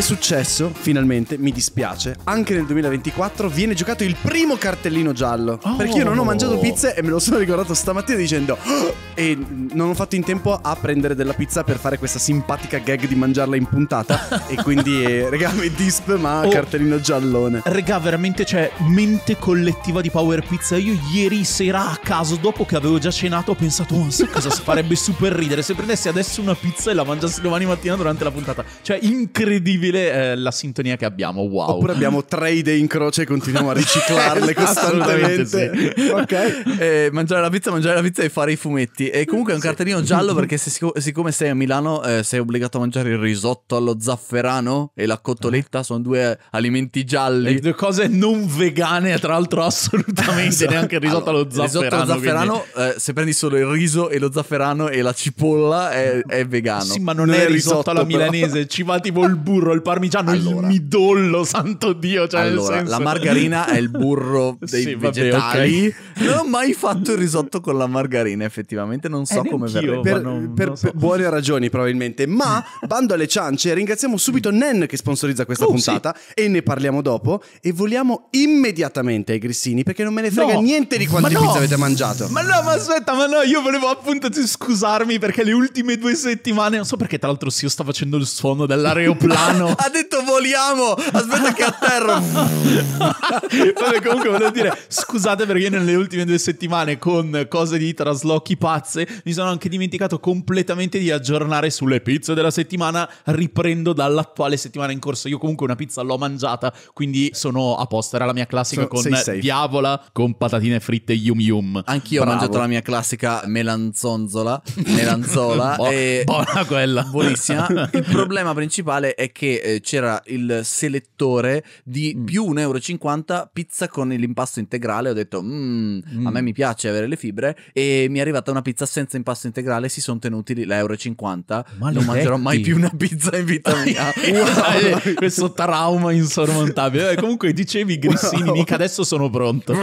È successo, finalmente, mi dispiace, anche nel 2024 viene giocato il primo cartellino giallo. Oh. Perché io non ho mangiato oh. pizza e me lo sono ricordato stamattina dicendo oh! e non ho fatto in tempo a prendere della pizza per fare questa simpatica gag di mangiarla in puntata e quindi eh, regà mi disp ma oh. cartellino giallone. Regà, veramente c'è cioè, mente collettiva di Power Pizza. Io ieri sera a caso, dopo che avevo già cenato, ho pensato, oh, so cosa si farebbe super ridere se prendessi adesso una pizza e la mangiassi domani mattina durante la puntata. Cioè, incredibile incredibile eh, la sintonia che abbiamo, wow. Oppure abbiamo tre idee in croce e continuiamo a riciclarle costantemente. Sì. ok. Eh, mangiare la pizza, mangiare la pizza e fare i fumetti. E comunque è un cartellino giallo perché se, siccome sei a Milano eh, sei obbligato a mangiare il risotto allo zafferano e la cotoletta, eh. sono due alimenti gialli. E due cose non vegane, tra l'altro assolutamente, esatto. neanche il risotto allora, allo zafferano. Risotto allo zafferano, quindi... Eh, se prendi solo il riso e lo zafferano e la cipolla è, è vegano. Sì, ma non, non è, è risotto, risotto alla milanese, ci va tipo il burro, il il parmigiano, allora, il midollo, santo Dio. Cioè allora, senso... la margarina è il burro dei sì, vegetali. Vabbè, okay. Non ho mai fatto il risotto con la margarina, effettivamente. Non so eh, come verrebbe. Per, non, per, non so. buone ragioni, probabilmente. Ma bando alle ciance, ringraziamo subito Nen che sponsorizza questa oh, puntata sì. e ne parliamo dopo. E voliamo immediatamente ai grissini perché non me ne frega no. niente di quante no. pizza avete mangiato. Ma no, ma aspetta, ma no, io volevo appunto scusarmi perché le ultime due settimane, non so perché tra l'altro, se io sto facendo il suono dell'aeroplano volano. Ha detto voliamo, aspetta che atterro. Vabbè, comunque volevo dire, scusate perché io nelle ultime due settimane con cose di traslochi pazze mi sono anche dimenticato completamente di aggiornare sulle pizze della settimana. Riprendo dall'attuale settimana in corso. Io comunque una pizza l'ho mangiata, quindi sono a posto. Era la mia classica so, con diavola, con patatine fritte yum yum. Anch'io Bravo. ho mangiato la mia classica melanzonzola, melanzola. Bo- e... Buona quella. Buonissima. Il problema principale è che eh, c'era il selettore di mm. più 1,50 euro pizza con l'impasto integrale. Ho detto, mm, mm. a me mi piace avere le fibre. E mi è arrivata una pizza senza impasto integrale. Si sono tenuti l'euro l'1,50 euro. Non mangerò mai più una pizza in vita mia. wow, questo trauma insormontabile. Eh, comunque, dicevi Grissini, wow. mica adesso sono pronto.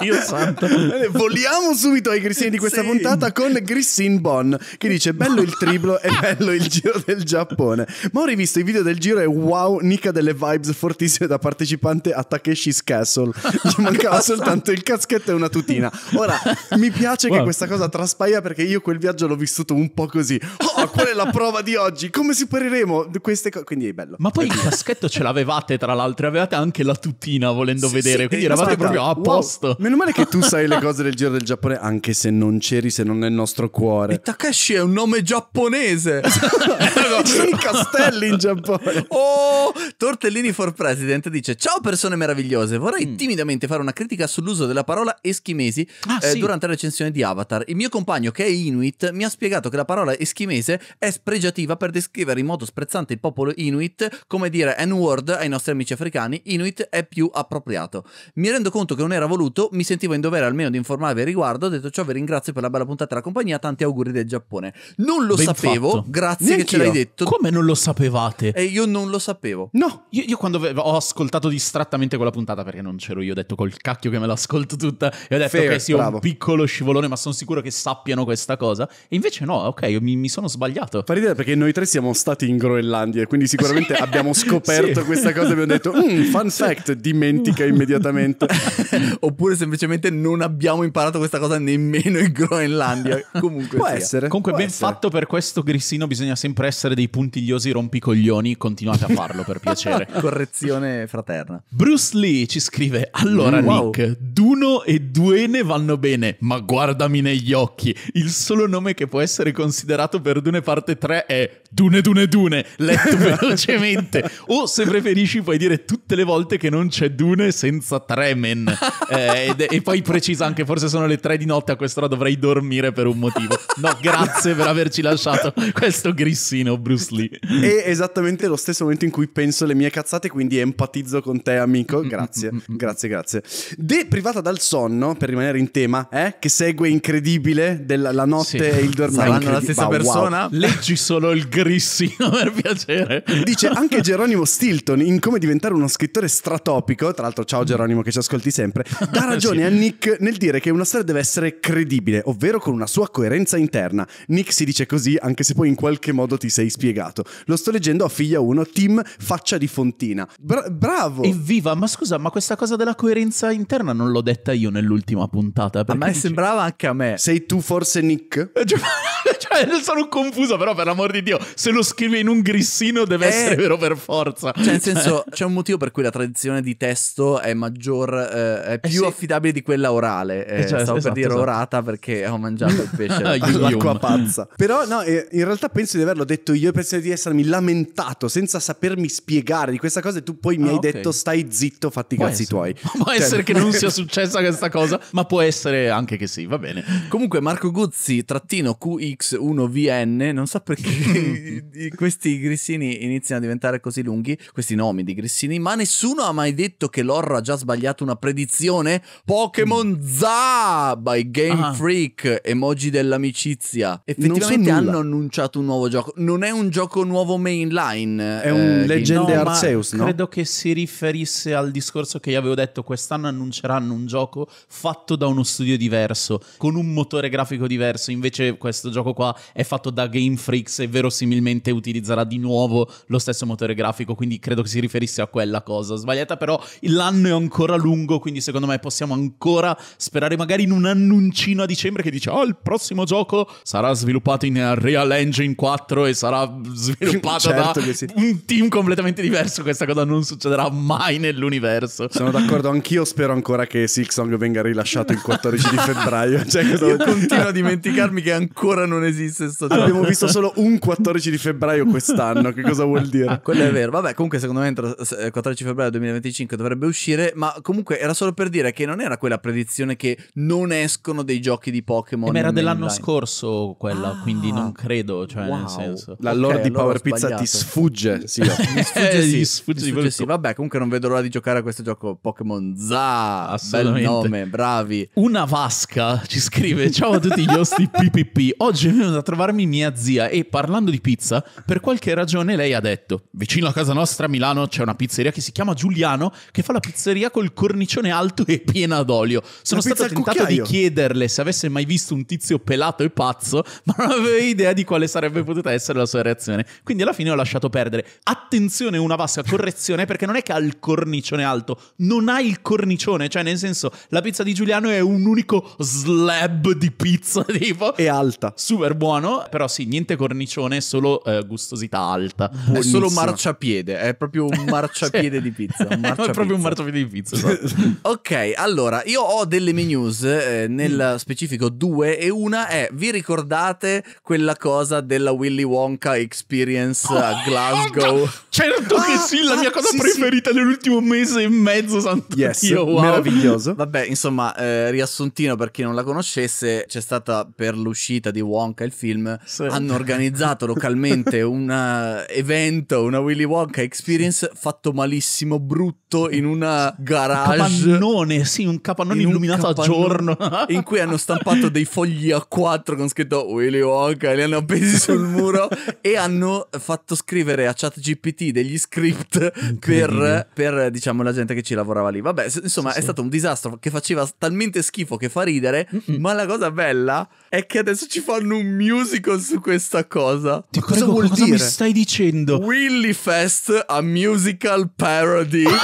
Dio santo. Voliamo subito ai Grissini di questa sì. puntata con Grissin Bon che dice bello il triplo e bello il il Giro del Giappone. Ma ho rivisto i video del giro e wow, Nika delle vibes fortissime da partecipante a Takeshi's Castle. Gli mancava soltanto il caschetto e una tutina. Ora, mi piace wow. che questa cosa traspaia perché io quel viaggio l'ho vissuto un po' così. Oh, qual è la prova di oggi? Come supereremo queste cose? Quindi è bello. Ma poi il caschetto ce l'avevate tra l'altro, avevate anche la tutina volendo sì, vedere, sì, quindi eh, eravate aspetta, proprio a posto. Wow. Meno male che tu sai le cose del giro del Giappone, anche se non c'eri, se non nel nostro cuore. E Takeshi è un nome giapponese. Ci sono i castelli in Giappone. Oh, Tortellini for President dice: Ciao persone meravigliose, vorrei mm. timidamente fare una critica sull'uso della parola eschimesi ah, eh, sì. durante la recensione di Avatar. Il mio compagno, che è Inuit, mi ha spiegato che la parola eschimese è spregiativa per descrivere in modo sprezzante il popolo Inuit, come dire N-word ai nostri amici africani, Inuit è più appropriato. Mi rendo conto che non era voluto, mi sentivo in dovere almeno di informarvi al riguardo, detto ciò vi ringrazio per la bella puntata della compagnia, tanti auguri del Giappone. Non lo ben sapevo, fatto. grazie Neanch'io. che ce l'hai detto. Come non lo sapevate? E io non lo sapevo. No, io, io quando ho ascoltato distrattamente quella puntata, perché non c'ero io, ho detto col cacchio che me l'ascolto tutta, e ho detto Fair, che sia bravo. un piccolo scivolone, ma sono sicuro che sappiano questa cosa. E invece no, ok, mi, mi sono sbagliato sbagliato. Fa ridere perché noi tre siamo stati in Groenlandia, quindi sicuramente sì. abbiamo scoperto sì. questa cosa e abbiamo detto, mm, fun fact, dimentica immediatamente. Oppure semplicemente non abbiamo imparato questa cosa nemmeno in Groenlandia. Comunque Può sia. essere. Comunque Può ben essere. fatto per questo grissino bisogna sempre essere dei puntigliosi rompicoglioni, continuate a farlo per piacere. Correzione fraterna. Bruce Lee ci scrive, allora mm, wow. Nick, Duno e Duene vanno bene, ma guardami negli occhi, il solo nome che può essere considerato per Dune parte 3 è dune dune dune, letto velocemente. o se preferisci puoi dire tutte le volte che non c'è dune senza tremen. Eh, ed, e poi precisa anche, forse sono le tre di notte, a quest'ora dovrei dormire per un motivo. No, grazie per averci lasciato questo grissino Bruce Lee. È esattamente lo stesso momento in cui penso le mie cazzate, quindi empatizzo con te amico. Mm, mm, mm, grazie, grazie, grazie. De privata dal sonno, per rimanere in tema, eh, che segue incredibile della, la notte sì. e il dormire. Saranno la stessa wow. persona? Leggi solo il grissino. Grissino per piacere. Dice anche Geronimo Stilton in come diventare uno scrittore stratopico, tra l'altro ciao Geronimo che ci ascolti sempre, dà ragione sì. a Nick nel dire che una storia deve essere credibile, ovvero con una sua coerenza interna. Nick si dice così anche se poi in qualche modo ti sei spiegato. Lo sto leggendo a figlia 1, Tim Faccia di Fontina. Bra- bravo! Evviva, ma scusa, ma questa cosa della coerenza interna non l'ho detta io nell'ultima puntata. A me dice... sembrava anche a me. Sei tu forse Nick? Eh, cioè, cioè, sono confuso, però per l'amor di Dio, se lo scrive in un grissino deve eh, essere vero per forza. Cioè, nel cioè, senso, c'è un motivo per cui la tradizione di testo è maggior, eh, è eh, più eh sì. affidabile di quella orale. Eh, cioè, stavo esatto, per dire esatto. orata perché ho mangiato il pesce all'acqua pazza. Però no, eh, in realtà penso di averlo detto io, penso di essermi lamentato senza sapermi spiegare di questa cosa e tu poi mi ah, hai okay. detto stai zitto, fatti i cazzi tuoi. Può cioè, essere che non sia successa questa cosa, ma può essere anche che sì, va bene. Comunque Marco Guzzi, trattino QX X1VN, non so perché questi grissini iniziano a diventare così lunghi, questi nomi di grissini, ma nessuno ha mai detto che Lorro ha già sbagliato una predizione? Pokémon mm. ZA by Game ah. Freak, emoji dell'amicizia. Effettivamente hanno annunciato un nuovo gioco, non è un gioco nuovo mainline. È un eh, Legende no, Arceus, no? Credo che si riferisse al discorso che io avevo detto, quest'anno annunceranno un gioco fatto da uno studio diverso, con un motore grafico diverso, invece questo gioco qua è fatto da Game Freaks e verosimilmente utilizzerà di nuovo lo stesso motore grafico, quindi credo che si riferisse a quella cosa. Sbagliata però, l'anno è ancora lungo, quindi secondo me possiamo ancora sperare magari in un annuncino a dicembre che dice "Oh, il prossimo gioco sarà sviluppato in Real Engine 4 e sarà sviluppato certo da sì. un team completamente diverso". Questa cosa non succederà mai nell'universo. Sono d'accordo anch'io, spero ancora che Six Silksong venga rilasciato il 14 di febbraio, cioè, continuo a dimenticarmi che ancora non è esiste sto gioco. Abbiamo visto solo un 14 di febbraio quest'anno, che cosa vuol dire? Ah, quello è vero, vabbè comunque secondo me entro il 14 febbraio 2025 dovrebbe uscire, ma comunque era solo per dire che non era quella predizione che non escono dei giochi di Pokémon. Ma era dell'anno online. scorso quella, quindi non ah. credo, cioè wow. nel senso. L'allora okay, di Power Pizza ti sfugge, eh, sì. mi sfugge, sì. mi sfugge, sì. Vabbè comunque non vedo l'ora di giocare a questo gioco Pokémon Za, bel nome, bravi. Una vasca ci scrive, ciao a tutti gli hosti PPP, oggi è venuta a trovarmi mia zia e parlando di pizza, per qualche ragione lei ha detto, vicino a casa nostra a Milano c'è una pizzeria che si chiama Giuliano che fa la pizzeria col cornicione alto e piena d'olio. Sono stato tentato di chiederle se avesse mai visto un tizio pelato e pazzo, ma non avevo idea di quale sarebbe potuta essere la sua reazione. Quindi alla fine ho lasciato perdere. Attenzione, una vasca correzione perché non è che ha il cornicione alto, non ha il cornicione, cioè nel senso la pizza di Giuliano è un unico slab di pizza tipo e alta su super buono, però sì, niente cornicione, solo eh, gustosità alta. Buonissimo. È solo marciapiede, è proprio un marciapiede cioè, di pizza. Un è proprio un marciapiede di pizza. Esatto. ok, allora, io ho delle menus, eh, nel mm. specifico due, e una è, vi ricordate quella cosa della Willy Wonka Experience oh, a Glasgow? Oh, certo che ah, sì, la mia ah, cosa sì, preferita sì. dell'ultimo mese e mezzo, santo yes, Dio, wow. meraviglioso. Vabbè, insomma, eh, riassuntino per chi non la conoscesse, c'è stata per l'uscita di Wonka Wonka, il film, sì. hanno organizzato localmente un evento, una Willy Wonka Experience fatto malissimo, brutto, in una garage. Un capannone, sì, un capannone in illuminato un capannone, a giorno. in cui hanno stampato dei fogli a quattro con scritto Willy Wonka, e li hanno appesi sul muro e hanno fatto scrivere a ChatGPT degli script per, per, diciamo, la gente che ci lavorava lì. Vabbè, insomma, sì, è sì. stato un disastro che faceva talmente schifo che fa ridere, Mm-mm. ma la cosa bella è che adesso ci fanno un musical su questa cosa. Ti cosa prego, vuol cosa dire? mi stai dicendo? Willy Fest a musical parody.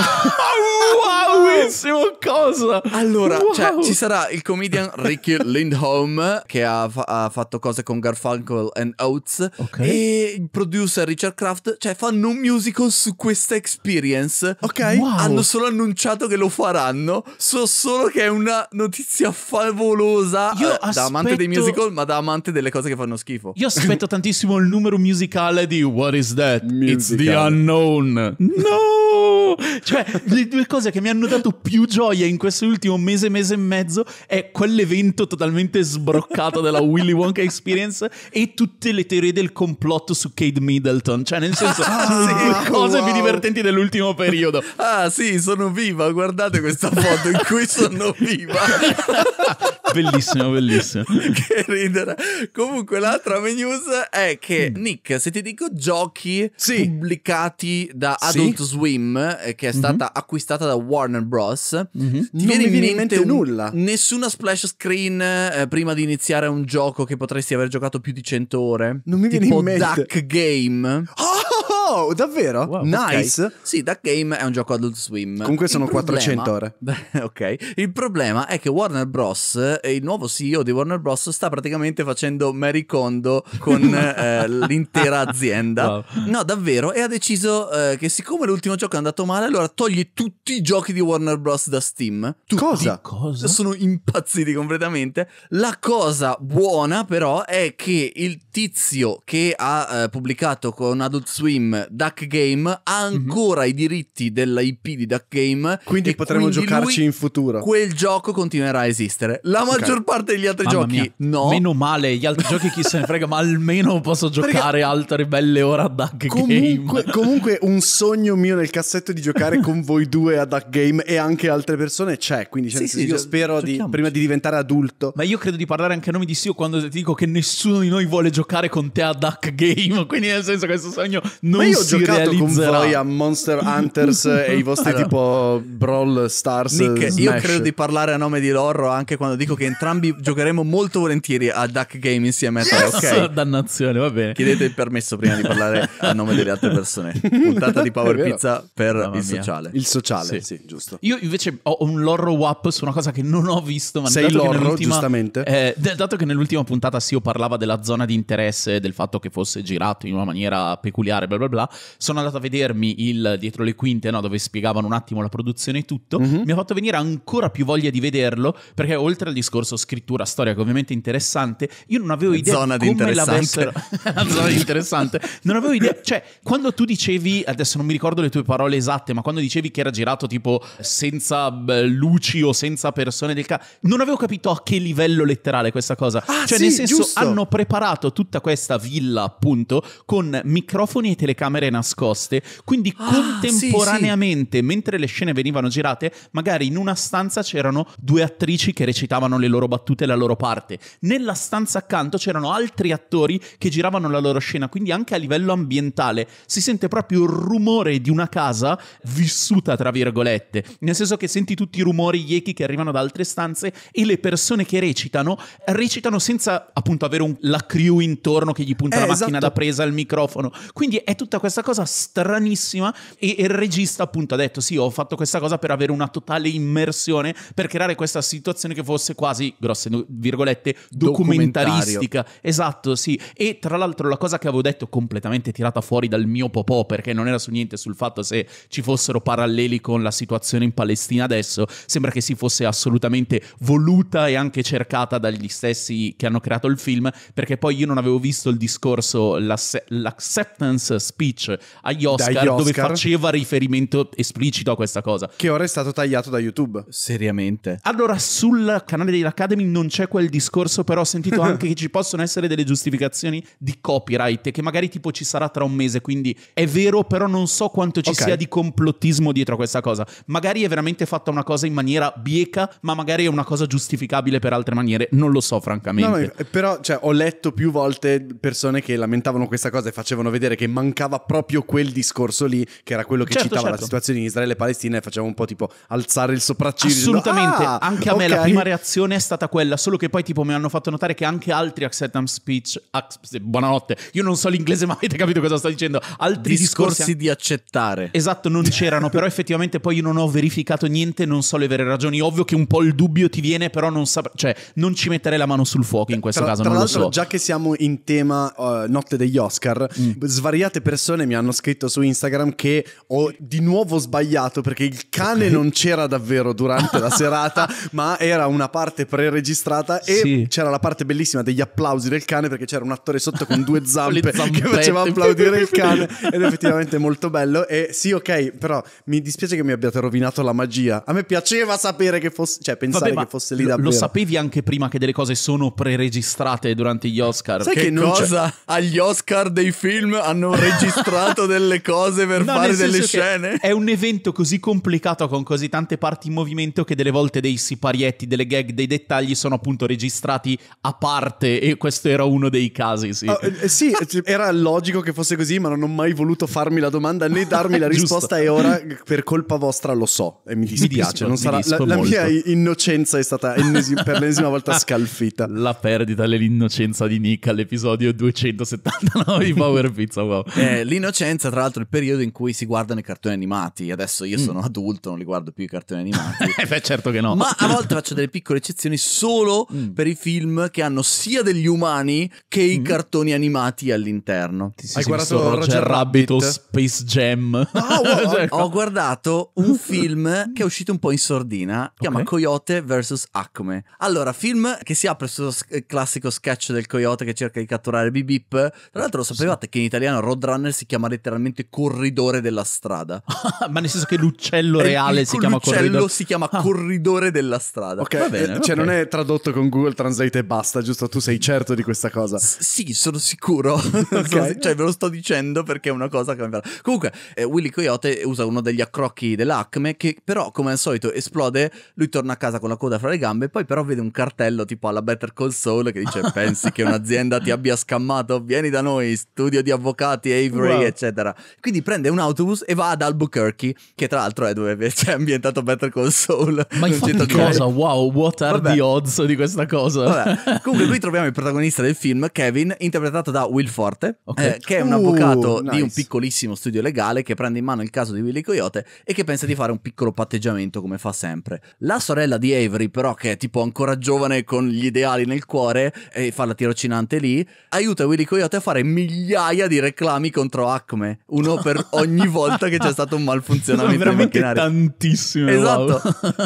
Ah, wow! bellissimo cosa. Allora, cioè, wow. cioè, ci sarà il comedian Ricky Lindholm che ha, fa ha fatto cose con Garfunkel and Oates okay. e il producer Richard Kraft, cioè fanno un musical su questa experience. Ok? Wow. Hanno solo annunciato che lo faranno, so solo che è una notizia favolosa Io eh, aspetto... da amante dei musical, ma da amante delle cose che fanno schifo. Io aspetto tantissimo il numero musicale di What is that? Musical. It's the unknown. No! Cioè, le due cose che mi hanno dato dato più gioia in quest'ultimo mese, mese e mezzo è quell'evento totalmente sbroccato della Willy Wonka Experience e tutte le teorie del complotto su Kate Middleton. Cioè, nel senso, ah, sì, ah, cose wow. più divertenti dell'ultimo periodo. Ah, sì, sono viva. Guardate questa foto in cui sono viva. bellissimo, bellissimo. che ridere. Comunque, l'altra news è che, mm. Nick, se ti dico giochi sì. pubblicati da Adult sì? Swim, eh, che è stata mm-hmm. acquistata da Warner Warner Bros. Mm-hmm. Ti non viene, viene in mente, un, nulla. Nessuna splash screen eh, prima di iniziare un gioco che potresti aver giocato più di 100 ore. Non mi viene in mente. Duck Game. Oh! Wow, davvero? Wow, nice. Okay. Sì, Duck Game è un gioco Adult Swim. Comunque sono il 400 problema... ore. ok. Il problema è che Warner Bros, eh, il nuovo CEO di Warner Bros, sta praticamente facendo Mary Kondo con eh, l'intera azienda. Wow. No, davvero. E ha deciso eh, che siccome l'ultimo gioco è andato male, allora toglie tutti i giochi di Warner Bros da Steam. Tutti. Cosa? Cosa? Sono impazziti completamente. La cosa buona però è che il tizio che ha eh, pubblicato con Adult Swim Duck Game ha ancora mm-hmm. i diritti dell'IP di Duck Game. Quindi potremo quindi giocarci lui, in futuro. Quel gioco continuerà a esistere. La maggior parte degli altri Mamma giochi mia. no. Meno male, gli altri giochi chi se ne frega, ma almeno posso giocare Perché... altre belle ore a Duck comunque, Game. comunque un sogno mio nel cassetto di giocare con voi due a Duck Game e anche altre persone c'è, quindi cioè, sì, sì, io spero di, prima di diventare adulto. Ma io credo di parlare anche a nome di Sio quando ti dico che nessuno di noi vuole giocare con te a Duck Game, quindi nel senso questo sogno non io ho giocato con voi a Monster Hunters e i vostri allora, tipo Brawl Stars. Nick, Smash. io credo di parlare a nome di Lorro anche quando dico che entrambi giocheremo molto volentieri a Duck Game insieme a te. Yes! Ok, dannazione, va bene. Chiedete il permesso prima di parlare a nome delle altre persone. Puntata di Power Pizza per Mamma il sociale. Il sociale, sì. sì. giusto. Io invece ho un Lorro WAP su una cosa che non ho visto. Ma Sei Lorro, giustamente. Eh, dato che nell'ultima puntata sì, io parlava della zona di interesse, del fatto che fosse girato in una maniera peculiare, bla bla bla parola. Sono andato a vedermi il Dietro le Quinte, no, dove spiegavano un attimo la produzione e tutto. Mm-hmm. Mi ha fatto venire ancora più voglia di vederlo, perché oltre al discorso scrittura, storia, che ovviamente è interessante, io non avevo idea zona come di l'avessero... zona interessante. Non avevo idea... Cioè, quando tu dicevi, adesso non mi ricordo le tue parole esatte, ma quando dicevi che era girato tipo senza eh, luci o senza persone del cazzo, non avevo capito a che livello letterale questa cosa. Ah, cioè, sì, nel senso, giusto. hanno preparato tutta questa villa, appunto, con microfoni e telecamere camere nascoste, quindi ah, contemporaneamente, sì, sì. mentre le scene venivano girate, magari in una stanza c'erano due attrici che recitavano le loro battute e la loro parte, nella stanza accanto c'erano altri attori che giravano la loro scena, quindi anche a livello ambientale si sente proprio il rumore di una casa vissuta, tra virgolette, nel senso che senti tutti i rumori echi che arrivano da altre stanze e le persone che recitano, recitano senza appunto avere un, la crew intorno che gli punta eh, la macchina esatto. da presa, il microfono, quindi è tutta tutta questa cosa stranissima e, il regista appunto ha detto sì ho fatto questa cosa per avere una totale immersione, per creare questa situazione che fosse quasi, grosse virgolette, documentaristica. Esatto, sì. E tra l'altro la cosa che avevo detto completamente tirata fuori dal mio popò perché non era su niente sul fatto se ci fossero paralleli con la situazione in Palestina adesso, sembra che si fosse assolutamente voluta e anche cercata dagli stessi che hanno creato il film, perché poi io non avevo visto il discorso, l'acceptance speech speech agli Oscar, Oscar, dove faceva riferimento esplicito a questa cosa. Che ora è stato tagliato da YouTube. Seriamente. Allora, sul canale dell'Academy non c'è quel discorso, però ho sentito anche che ci possono essere delle giustificazioni di copyright, che magari tipo ci sarà tra un mese, quindi è vero, però non so quanto ci okay. sia di complottismo dietro a questa cosa. Magari è veramente fatta una cosa in maniera bieca, ma magari è una cosa giustificabile per altre maniere, non lo so francamente. No, no, però cioè, ho letto più volte persone che lamentavano questa cosa e facevano vedere che mancava toccava proprio quel discorso lì, che era quello che certo, citava certo. la situazione in Israele e Palestina, e faceva un po' tipo alzare il sopracciglio. Assolutamente, dicendo, ah, anche a me la prima reazione è stata quella, solo che poi tipo mi hanno fatto notare che anche altri Acceptance Speech, ac- buonanotte, io non so l'inglese ma avete capito cosa sto dicendo, altri discorsi, discorsi di accettare. Esatto, non c'erano, però effettivamente poi io non ho verificato niente, non so le vere ragioni, ovvio che un po' il dubbio ti viene, però non saprei, cioè non ci metterei la mano sul fuoco in questo tra, caso, tra non lo so. Già che siamo in tema uh, notte degli Oscar, mm. svariate persone persone mi hanno scritto su Instagram che ho di nuovo sbagliato perché il cane okay. non c'era davvero durante la serata, ma era una parte pre-registrata e sì. c'era la parte bellissima degli applausi del cane perché c'era un attore sotto con due zampe che faceva applaudire il cane ed effettivamente molto bello. E sì, ok, però mi dispiace che mi abbiate rovinato la magia. A me piaceva sapere che fosse, cioè pensare Vabbè, che fosse lì davvero. Lo sapevi anche prima che delle cose sono pre-registrate durante gli Oscar. Sai che, che cosa? Agli Oscar dei film hanno registrato registrato delle cose per no, fare delle scene. È un evento così complicato con così tante parti in movimento che delle volte dei siparietti, delle gag, dei dettagli sono appunto registrati a parte e questo era uno dei casi, sì. Oh, eh, sì, era logico che fosse così, ma non ho mai voluto farmi la domanda né darmi la risposta e ora per colpa vostra lo so e mi dispiace. Mi dispiace la, la, mia innocenza è stata ennesima, per l'ennesima volta scalfita. La perdita dell'innocenza di Nick all'episodio 279 di Power Pizza, wow. Eh, l'innocenza, tra l'altro, è il periodo in cui si guardano i cartoni animati. Adesso io mm. sono adulto, non li guardo più i cartoni animati. Eh, beh, certo che no. Ma a volte faccio delle piccole eccezioni solo mm. per i film che hanno sia degli umani che i mm. cartoni animati all'interno. Ti sei Hai guardato Roger, Roger Rabbit o Space Jam? No, wow, ho, cioè, ho, guardato un film che è uscito un po' in sordina, okay. chiama Coyote vs. Acme. Allora, film che si apre sul classico sketch del coyote che cerca di catturare Bibip. Tra l'altro, lo sapevate sì. che in italiano Roadrunner si chiama letteralmente corridore della strada. Ma nel senso che l'uccello reale il, si chiama corridore. L'uccello si chiama ah. corridore della strada. Ok, va bene, eh, cioè okay. non è tradotto con Google Translate e basta, giusto? Tu sei certo di questa cosa? S- sì, sono sicuro. Okay. cioè ve lo sto dicendo perché è una cosa che mi farà. Comunque, eh, Willy Coyote usa uno degli accrocchi dell'Acme che però come al solito esplode, lui torna a casa con la coda fra le gambe, poi però vede un cartello tipo alla Better Call Saul che dice "Pensi che un'azienda ti abbia scammato? Vieni da noi, studio di avvocati e Delivery, wow. eccetera. Quindi prende un autobus e va ad Albuquerque, che tra l'altro è dove c'è ambientato Better Call Saul. Ma infatti cosa? Wow, what are Vabbè. the odds di questa cosa? Vabbè. Comunque qui troviamo il protagonista del film, Kevin, interpretato da Will Forte, okay. eh, che è un uh, avvocato nice. di un piccolissimo studio legale che prende in mano il caso di Willy Coyote e che pensa di fare un piccolo patteggiamento come fa sempre. La sorella di Avery, però, che è tipo ancora giovane con gli ideali nel cuore e fa la tirocinante lì, aiuta Willy Coyote a fare migliaia di reclami con contro Acme, uno per ogni volta che c'è stato un malfunzionamento Sono macchinari. tantissimo. Esatto.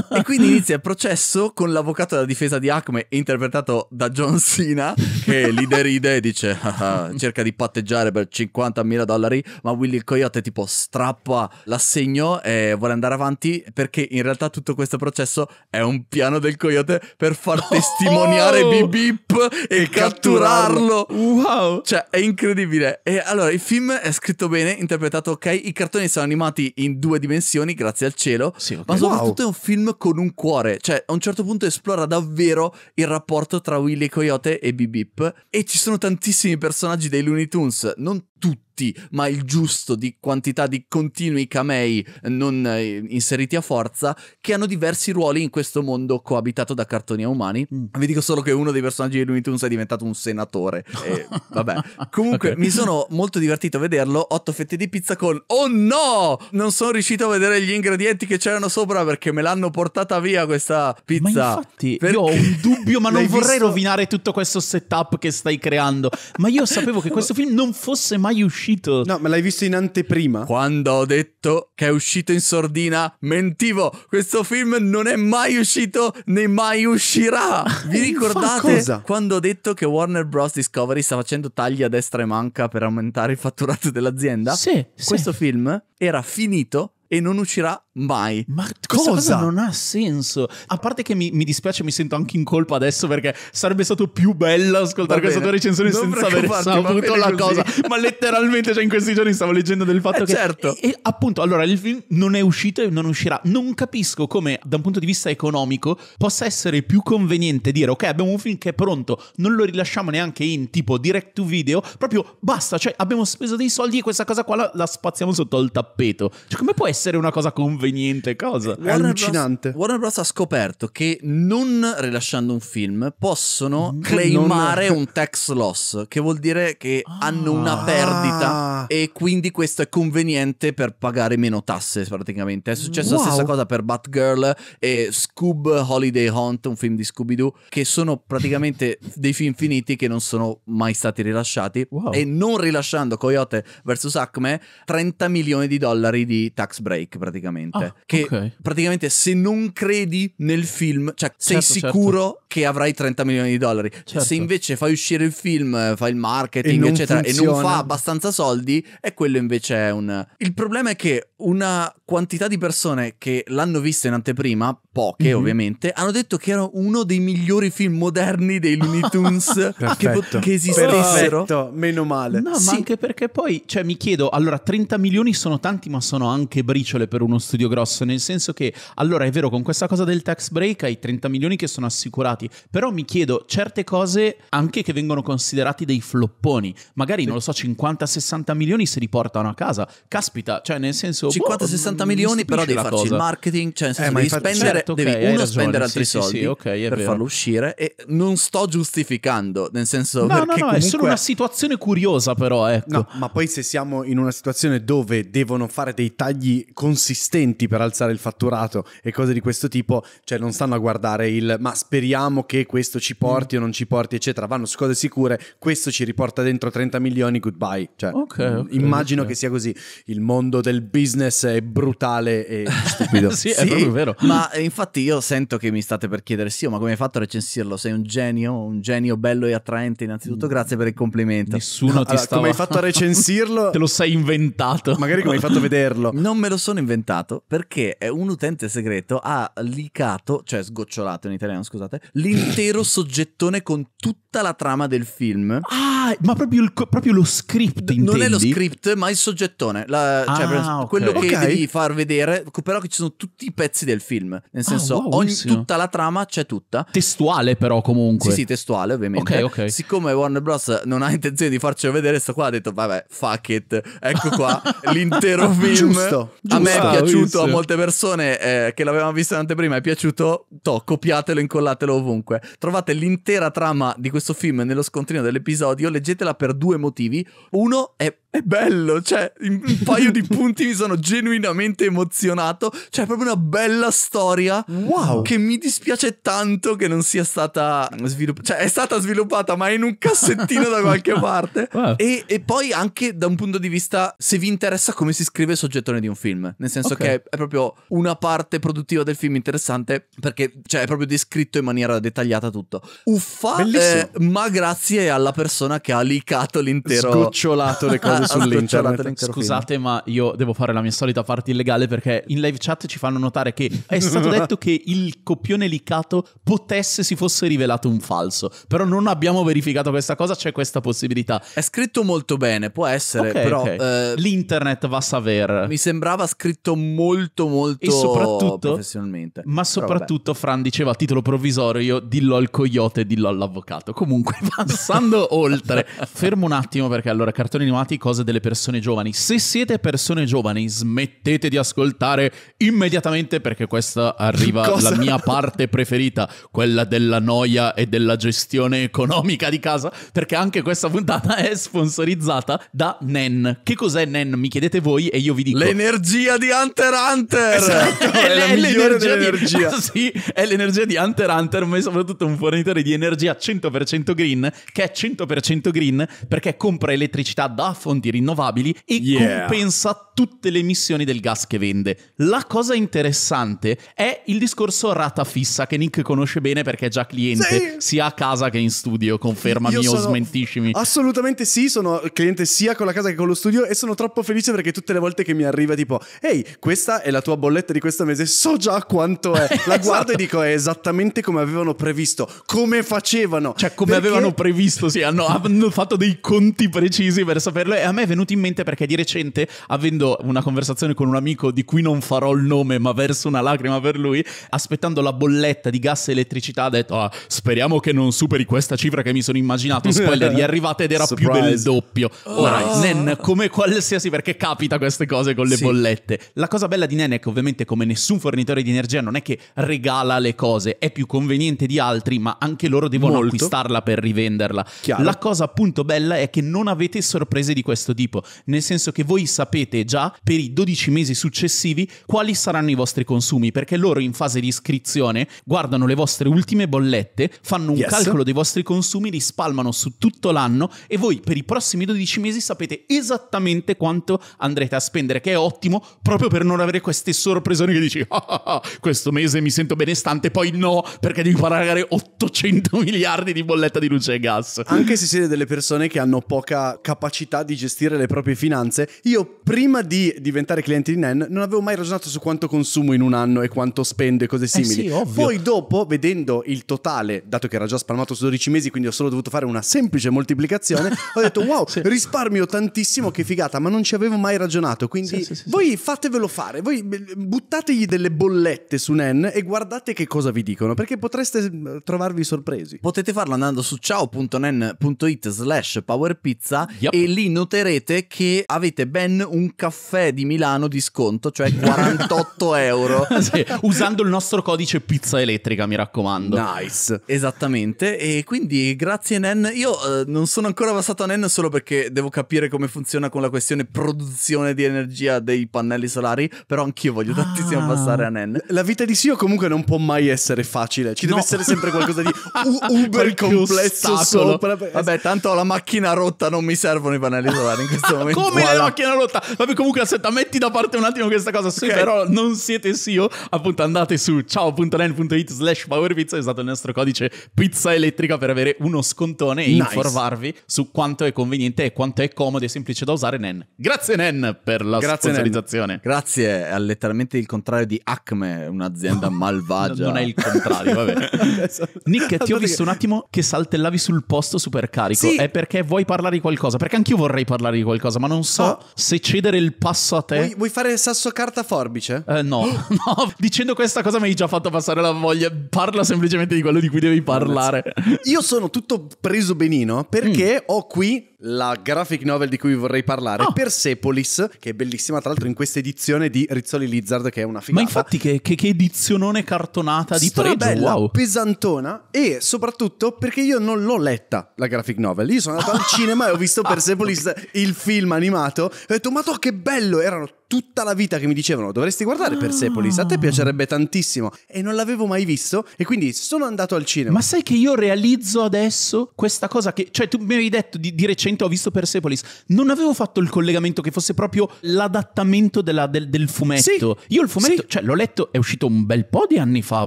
Wow. e quindi inizia il processo con l'avvocato della difesa di Acme, interpretato da John Cena, che li deride e dice ah, ah, cerca di patteggiare per 50.000 dollari, ma Willy il Coyote tipo strappa l'assegno e vuole andare avanti perché in realtà tutto questo processo è un piano del Coyote per far oh! testimoniare oh! Bip Bip e, e catturarlo. catturarlo. Wow! Cioè, è incredibile. E allora il film è scritto bene, interpretato ok, i cartoni sono animati in due dimensioni, grazie al cielo, sì, okay. ma soprattutto wow. è un film con un cuore, cioè a un certo punto esplora davvero il rapporto tra Willy Coyote e Bibip e ci sono tantissimi personaggi dei Looney Tunes, non tutti tutti, ma il giusto di quantità di continui camei non eh, inseriti a forza, che hanno diversi ruoli in questo mondo coabitato da cartoni a umani. Mm. Vi dico solo che uno dei personaggi di Looney Tunes è diventato un senatore. E, vabbè. Comunque okay. mi sono molto divertito a vederlo. Otto fette di pizza con... Oh no! Non sono riuscito a vedere gli ingredienti che c'erano sopra perché me l'hanno portata via questa pizza. Ma infatti, perché... io ho un dubbio, ma non vorrei visto? rovinare tutto questo setup che stai creando. Ma io sapevo che questo film non fosse mai uscito uscito. No, ma l'hai visto in anteprima? Quando ho detto che è uscito in sordina, mentivo. Questo film non è mai uscito né mai uscirà. Vi ricordate quando ho detto che Warner Bros. Discovery sta facendo tagli a destra e manca per aumentare il fatturato dell'azienda? Sì. Questo sì. film era finito e non uscirà Mai. Ma Questa cosa? non ha senso. A parte che mi, mi, dispiace, mi sento anche in colpa adesso perché sarebbe stato più bello ascoltare questa tua recensione non senza aver saputo la così. cosa. ma letteralmente, già cioè, in questi giorni stavo leggendo del fatto eh, che... Certo. E, e, appunto, allora il film non è uscito e non uscirà. Non capisco come da un punto di vista economico possa essere più conveniente dire ok abbiamo un film che è pronto, non lo rilasciamo neanche in tipo direct to video, proprio basta, cioè abbiamo speso dei soldi e questa cosa qua la, la spaziamo sotto il tappeto. Cioè come può essere una cosa conveniente? conveniente cosa. È Warner allucinante. Bros, Warner Bros. ha scoperto che non rilasciando un film possono mm. non... claimare un tax loss, che vuol dire che ah. hanno una ah. perdita e quindi questo è conveniente per pagare meno tasse praticamente. È successa wow. la stessa cosa per Batgirl e Scoob Holiday Haunt, un film di Scooby-Doo, che sono praticamente dei film finiti che non sono mai stati rilasciati wow. e non rilasciando Coyote vs. Acme 30 milioni di dollari di tax break praticamente te. Ah, che okay. praticamente se non credi nel film, cioè sei certo, certo. sicuro certo. che avrai 30 milioni di dollari. Certo. Se invece fai uscire il film, eh, fai il marketing, e eccetera, funziona. e non fa abbastanza soldi, è quello invece è un... Il problema è che una quantità di persone che l'hanno visto in anteprima poche mm-hmm. ovviamente, hanno detto che era uno dei migliori film moderni dei Looney Tunes che, che, esistessero. Perfetto, meno male. No, sì. ma anche perché poi, cioè mi chiedo, allora 30 milioni sono tanti ma sono anche briciole per uno studio grosso, nel senso che, allora è vero, con questa cosa del tax break hai 30 milioni che sono assicurati, però mi chiedo, certe cose anche che vengono considerati dei flopponi, magari, sì. non lo so, 50-60 milioni se li portano a casa, caspita, cioè nel senso... 50-60 boh, milioni però devi farci cosa. il marketing, cioè nel eh, senso eh, devi infatti, spendere cioè, Certo, devi okay, uno spendere altri sì, soldi sì, sì, okay, per vero. farlo uscire e non sto giustificando, nel senso no, no, no, comunque... è solo una situazione curiosa però, ecco. No, ma poi se siamo in una situazione dove devono fare dei tagli consistenti per alzare il fatturato e cose di questo tipo, cioè non stanno a guardare il ma speriamo che questo ci porti mm. o non ci porti, eccetera, vanno su cose sicure, questo ci riporta dentro 30 milioni, goodbye. Cioè, okay, okay, mm, immagino che sia così. Il mondo del business è brutale e stupido. sì, sì, è proprio vero. Ma infatti infatti io sento che mi state per chiedere, sì, oh, ma come hai fatto a recensirlo? Sei un genio, un genio bello e attraente innanzitutto, mm. grazie per il complimento. Nessuno no, ti allora, stava... Come hai fatto a recensirlo? Te lo sei inventato. Magari come hai fatto a vederlo. Non me lo sono inventato perché un utente segreto ha licato, cioè sgocciolato in italiano, scusate, l'intero soggettone con tutta la trama del film. Ah, ma proprio, il, proprio lo script, intendi? Non è lo script, ma il soggettone, la, cioè, ah, cioè, quello okay. che okay. devi far vedere, però che ci sono tutti i pezzi del film. Nel senso, ah, wow, ogni, tutta la trama c'è tutta. Testuale, però, comunque. Sì, sì, testuale, ovviamente. Ok, ok. Siccome Warner Bros. non ha intenzione di farcelo vedere, sto qua ha detto, vabbè, fuck it. Ecco qua l'intero film. Giusto, giusto, A me è piaciuto, a molte persone eh, che l'avevano visto in anteprima è piaciuto. To, copiatelo, incollatelo ovunque. Trovate l'intera trama di questo film nello scontrino dell'episodio. Leggetela per due motivi. Uno è è bello, cioè in un paio di punti mi sono genuinamente emozionato, cioè è proprio una bella storia wow. che mi dispiace tanto che non sia stata sviluppata, cioè è stata sviluppata ma è in un cassettino da qualche parte wow. e, e, poi anche da un punto di vista se vi interessa come si scrive il soggettone di un film, nel senso okay. che è proprio una parte produttiva del film interessante perché cioè, è proprio descritto in maniera dettagliata tutto. Uffa, eh, ma grazie alla persona che ha licato l'intero... Sgocciolato le cose cose ah, sull'internet. Scusate, ma io devo fare la mia solita parte illegale perché in live chat ci fanno notare che è stato detto che il copione licato potesse si fosse rivelato un falso. Però non abbiamo verificato questa cosa, c'è questa possibilità. È scritto molto bene, può essere, okay, però okay. Eh, l'internet va a saver. Mi sembrava scritto molto molto e soprattutto, professionalmente. Ma soprattutto Fran diceva a titolo provvisorio dillo al coyote, dillo all'avvocato. Comunque passando oltre, fermo un attimo perché allora cartoni animati cose delle persone giovani. Se siete persone giovani, smettete di ascoltare immediatamente perché questa arriva Cosa? la mia parte preferita, quella della noia e della gestione economica di casa, perché anche questa puntata è sponsorizzata da NEN. Che cos'è NEN? Mi chiedete voi e io vi dico. L'energia di Hunter Hunter! Esatto, è, è, è l'energia dell'energia. Di, sì, è l'energia di Hunter Hunter, ma è soprattutto un fornitore di energia 100% green, che è 100% green perché compra elettricità da fonti fonti rinnovabili e yeah. compensa tutte le emissioni del gas che vende. La cosa interessante è il discorso rata fissa che Nick conosce bene perché è già cliente sì. sia a casa che in studio, confermami o smentiscimi. Assolutamente sì, sono cliente sia con la casa che con lo studio e sono troppo felice perché tutte le volte che mi arriva tipo ehi, questa è la tua bolletta di questo mese, so già quanto è. La esatto. guardo e dico è esattamente come avevano previsto, come facevano. Cioè come perché... avevano previsto, sì, hanno, hanno fatto dei conti precisi per saperlo e a me è venuto in mente perché di recente, avendo una conversazione con un amico di cui non farò il nome, ma verso una lacrima per lui, aspettando la bolletta di gas e elettricità, ha detto: ah, Speriamo che non superi questa cifra che mi sono immaginato. Spoiler, gli è arrivata ed era Surprise. più del doppio. Oh. Ora, oh. Nen, come qualsiasi, perché capita queste cose con le sì. bollette. La cosa bella di Nen è che, ovviamente, come nessun fornitore di energia, non è che regala le cose, è più conveniente di altri, ma anche loro devono Molto. acquistarla per rivenderla. Chiaro. La cosa appunto bella è che non avete sorprese di questo questo tipo, nel senso che voi sapete già per i 12 mesi successivi quali saranno i vostri consumi, perché loro in fase di iscrizione guardano le vostre ultime bollette, fanno un yes. calcolo dei vostri consumi, li spalmano su tutto l'anno e voi per i prossimi 12 mesi sapete esattamente quanto andrete a spendere, che è ottimo proprio per non avere queste sorpresoni che dici ah, ah, ah, questo mese mi sento benestante, poi no perché devi pagare 800 miliardi di bolletta di luce e gas. Anche se siete delle persone che hanno poca capacità di gestire gestire le proprie finanze, io prima di diventare cliente di Nen non avevo mai ragionato su quanto consumo in un anno e quanto spendo e cose eh simili. Eh sì, Poi dopo, vedendo il totale, dato che era già spalmato su 12 mesi, quindi ho solo dovuto fare una semplice moltiplicazione, ho detto wow, sì. risparmio tantissimo, che figata, ma non ci avevo mai ragionato. Quindi sì, voi fatevelo fare, voi eh, buttategli delle bollette su Nen e guardate che cosa vi dicono, perché potreste mm, trovarvi sorpresi. Potete farlo andando su ciao.nen.it slash powerpizza yep. e lì noterete noterete che avete ben un caffè di Milano di sconto, cioè 48 euro. sì, usando il nostro codice pizza elettrica, mi raccomando. Nice, esattamente. E quindi grazie Nen. Io eh, non sono ancora passato a Nen solo perché devo capire come funziona con la questione produzione di energia dei pannelli solari, però anch'io voglio ah. tantissimo passare a Nen. La vita di Sio comunque non può mai essere facile, ci no. deve essere sempre qualcosa di u- uber complesso sopra. Vabbè, tanto ho la macchina rotta, non mi servono i pannelli solari guardare in questo ah, momento. Come voilà. le macchine rotta. Vabbè, comunque, aspetta, metti da parte un attimo questa cosa. Se okay. però non siete SEO, appunto, andate su ciao.len.it slash powerpizza. Usate il nostro codice pizza elettrica per avere uno scontone e nice. informarvi su quanto è conveniente e quanto è comodo e semplice da usare Nen. Grazie Nen per la Grazie, sponsorizzazione. Nen. Grazie, è letteralmente il contrario di Acme, un'azienda malvagia. non è il contrario, vabbè. Esatto. Nick, ti ho esatto. visto un attimo che saltellavi sul posto super carico. Sì. È perché vuoi parlare di qualcosa? Perché anch'io vorrei parlare di qualcosa, ma non so oh. se cedere il passo a te. Vuoi, vuoi fare sasso carta forbice? Eh, no, no, dicendo questa cosa mi hai già fatto passare la voglia. Parla semplicemente di quello di cui devi parlare. Io sono tutto preso benino perché mm. ho qui la graphic novel di cui vorrei parlare, oh. Persepolis, che è bellissima, tra l'altro, in questa edizione di Rizzoli Lizard, che è una figata. Ma infatti, che, che, che edizionone cartonata di pregio, wow. pesantona, e soprattutto perché io non l'ho letta la graphic novel. Io sono andato al cinema e ho visto Persepolis, il film animato, e ho detto, ma to che bello! Erano tutta la vita che mi dicevano dovresti guardare ah. Persepolis, a te piacerebbe tantissimo e non l'avevo mai visto e quindi sono andato al cinema. Ma sai che io realizzo adesso questa cosa che, cioè tu mi avevi detto di, di recente recente ho visto Persepolis. Non avevo fatto il collegamento che fosse proprio l'adattamento della, del, del, fumetto. Sì, Io il fumetto, sì. cioè l'ho letto, è uscito un bel po' di anni fa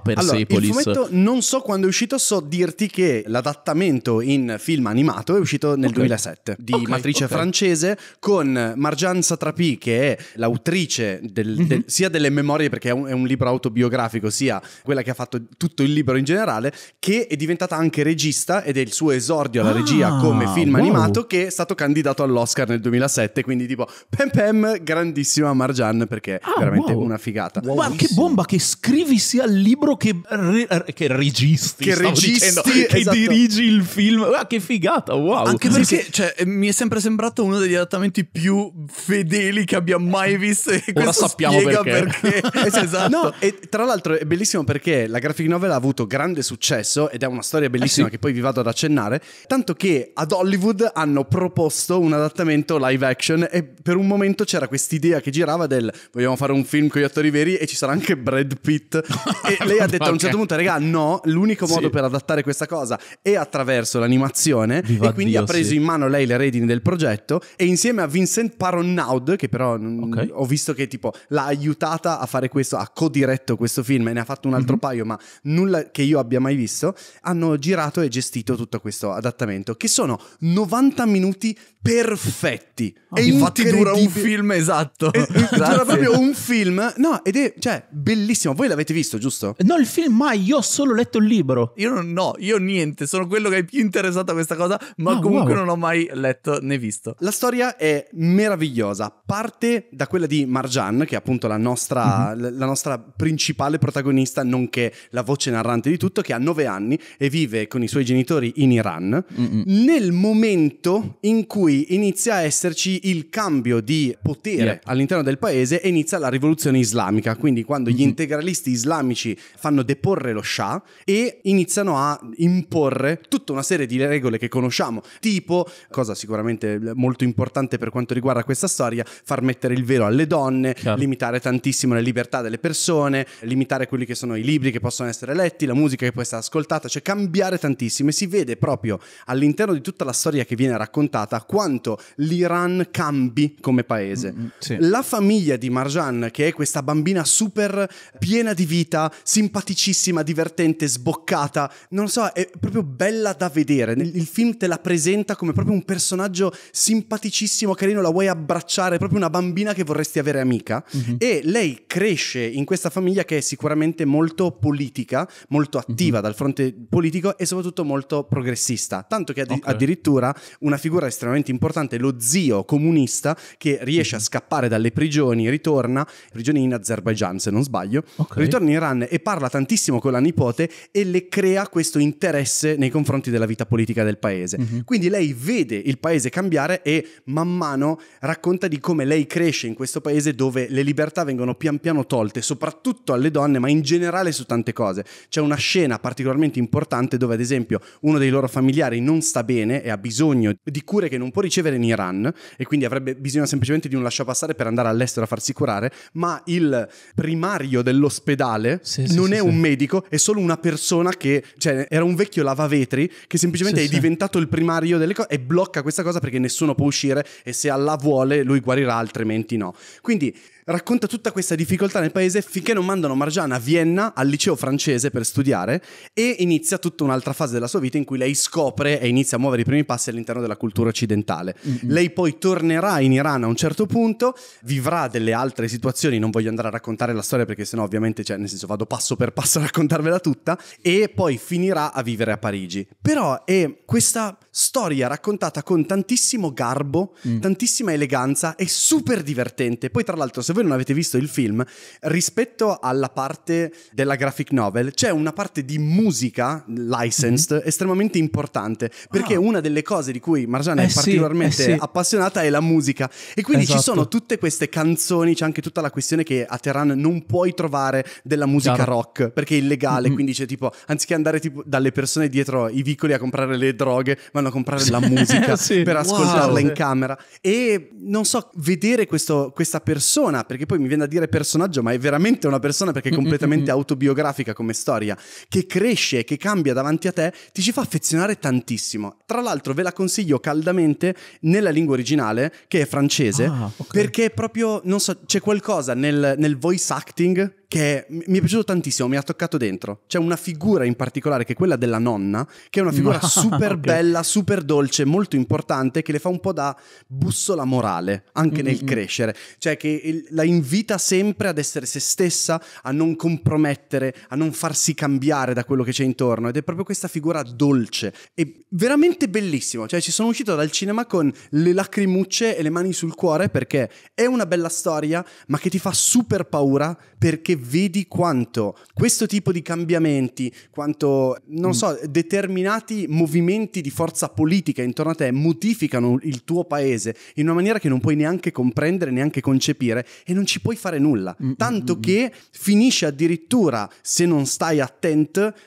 Persepolis. Allora, il fumetto non so quando è uscito, so dirti che l'adattamento in film animato è uscito nel okay. 2007 di okay, matrice okay. francese con Marjan Satrapi che è l'autrice del, mm-hmm. del, sia delle memorie perché è un, è un libro autobiografico sia quella che ha fatto tutto il libro in generale che è diventata anche regista ed è il suo esordio alla ah, regia come film wow. animato che è stato candidato all'Oscar nel 2007, quindi tipo pem pem grandissima Marjan perché è ah, veramente wow. una figata. Wow. Ma che bomba che scrivi sia il libro che, re, eh, che registi, che, registi, dicendo, esatto. che dirigi il film. Ah, che figata, wow. Anche perché cioè, mi è sempre sembrato uno degli adattamenti più fedeli che abbia mai visto e Ora sappiamo perché. perché. Esatto. esatto. No, e tra l'altro è bellissimo perché la graphic novel ha avuto grande successo ed è una storia bellissima eh sì. che poi vi vado ad accennare, tanto che ad Hollywood hanno hanno proposto un adattamento live action e per un momento c'era quest'idea che girava del vogliamo fare un film con gli attori veri e ci sarà anche Brad Pitt. e lei ha detto okay. a un certo punto, regà no, l'unico modo sì. per adattare questa cosa è attraverso l'animazione Viva e quindi Dio, ha preso sì. in mano lei le redini del progetto e insieme a Vincent Paronnaud, che però okay. ho visto che tipo l'ha aiutata a fare questo, ha co-diretto questo film e ne ha fatto un altro mm-hmm. paio, ma nulla che io abbia mai visto, hanno girato e gestito tutto questo adattamento, che sono 90 minuti perfetti. Oh, e infatti dura un film, esatto. E, dura proprio un film. No, ed è, cioè, bellissimo. Voi l'avete visto, giusto? No, il film mai, io ho solo letto il libro. Io non, no, io niente, sono quello che è più interessato a questa cosa, ma oh, comunque wow. non ho mai letto né visto. La storia è meravigliosa. Parte da quella di Marjan, che è appunto la nostra, mm-hmm. la nostra principale protagonista, nonché la voce narrante di tutto, che ha nove anni e vive con i suoi genitori in Iran. Mm-hmm. Nel momento in cui inizia a esserci il cambio di potere yeah. all'interno del paese e inizia la rivoluzione islamica, quindi quando mm-hmm. gli integralisti islamici fanno deporre lo Shah e iniziano a imporre tutta una serie di regole che conosciamo, tipo, cosa sicuramente molto importante per quanto riguarda questa storia, far mettere il velo alle donne, Chiaro. limitare tantissimo le libertà delle persone, limitare quelli che sono i libri che possono essere letti, la musica che può essere ascoltata, cioè cambiare tantissimo e si vede proprio all'interno di tutta la storia che viene raccontata raccontata quanto l'Iran cambi come paese. Mm, mm sì. La famiglia di Marjan, che è questa bambina super piena di vita, simpaticissima, divertente, sboccata, non lo so, è proprio bella da vedere. Il film te la presenta come proprio un personaggio simpaticissimo, carino, la vuoi abbracciare, proprio una bambina che vorresti avere amica. Mm-hmm. E lei cresce in questa famiglia che è sicuramente molto politica, molto attiva mm-hmm. dal fronte politico e soprattutto molto progressista. Tanto che addi- okay. addirittura una figura estremamente importante, lo zio comunista che riesce a mhm. scappare dalle prigioni, ritorna, prigioni in Azerbaijan se non sbaglio, okay. ritorna in Iran e parla tantissimo con la nipote e le crea questo interesse nei confronti della vita politica del paese. Mm-hmm. Quindi lei vede il paese cambiare e man mano racconta di come lei cresce in questo paese dove le libertà vengono pian piano tolte, soprattutto alle donne, ma in generale su tante cose. C'è una scena particolarmente importante dove ad esempio uno dei loro familiari non sta bene e ha bisogno di cure che non può ricevere in Iran e quindi avrebbe bisogno semplicemente di un lasciapassare per andare all'estero a farsi curare, ma il primario dell'ospedale sì, non sì, è sì, un medico, è solo una persona che, cioè, era un vecchio lavavetri che semplicemente è diventato il primario delle cose e blocca questa cosa perché nessuno può uscire e se Allah vuole lui guarirà, altrimenti no. Quindi racconta tutta questa difficoltà nel paese finché non mandano Margiana a Vienna al liceo francese per studiare e inizia tutta un'altra fase della sua vita in cui lei scopre e inizia a muovere i primi passi all'interno della cultura occidentale. Mm-hmm. Lei poi tornerà in Iran a un certo punto, vivrà delle altre situazioni, non voglio andare a raccontare la storia perché sennò ovviamente, cioè, nel senso vado passo per passo a raccontarvela tutta e poi finirà a vivere a Parigi. Però è questa storia raccontata con tantissimo garbo, mm. tantissima eleganza è super divertente. Poi tra l'altro se voi voi non avete visto il film, rispetto alla parte della graphic novel c'è una parte di musica licensed mm-hmm. estremamente importante, perché ah. una delle cose di cui Marjana eh è particolarmente sì, eh sì. appassionata è la musica. E quindi esatto. ci sono tutte queste canzoni, c'è anche tutta la questione che a Terran non puoi trovare della musica Chiaro. rock, perché è illegale, mm-hmm. quindi c'è tipo, anziché andare tipo dalle persone dietro i vicoli a comprare le droghe, vanno a comprare la musica sì. per ascoltarla wow. in camera. E non so, vedere questo, questa persona persona, perché poi mi viene a dire personaggio, ma è veramente una persona perché è completamente autobiografica come storia, che cresce, che cambia davanti a te, ti ci fa affezionare tantissimo. Tra l'altro ve la consiglio caldamente nella lingua originale, che è francese, ah, okay. perché proprio, non so, c'è qualcosa nel, nel voice acting che mi è piaciuto tantissimo, mi ha toccato dentro. C'è una figura in particolare che è quella della nonna, che è una figura super okay. bella, super dolce, molto importante, che le fa un po' da bussola morale anche mm-hmm. nel mm, mm. crescere. Cioè che il, la invita sempre ad essere se stessa, a non compromettere, a non farsi cambiare da quello che c'è intorno ed è proprio questa figura dolce È veramente bellissimo, cioè ci sono uscito dal cinema con le lacrimucce e le mani sul cuore perché è una bella storia ma che ti fa super paura perché vedi quanto questo tipo di cambiamenti, quanto non so, determinati movimenti di forza politica intorno a te modificano il tuo paese in una maniera che non puoi neanche comprendere, neanche concepire e non ci puoi fare nulla. Mm -hmm. Tanto mm, mm. che finisce addirittura, se non stai attento,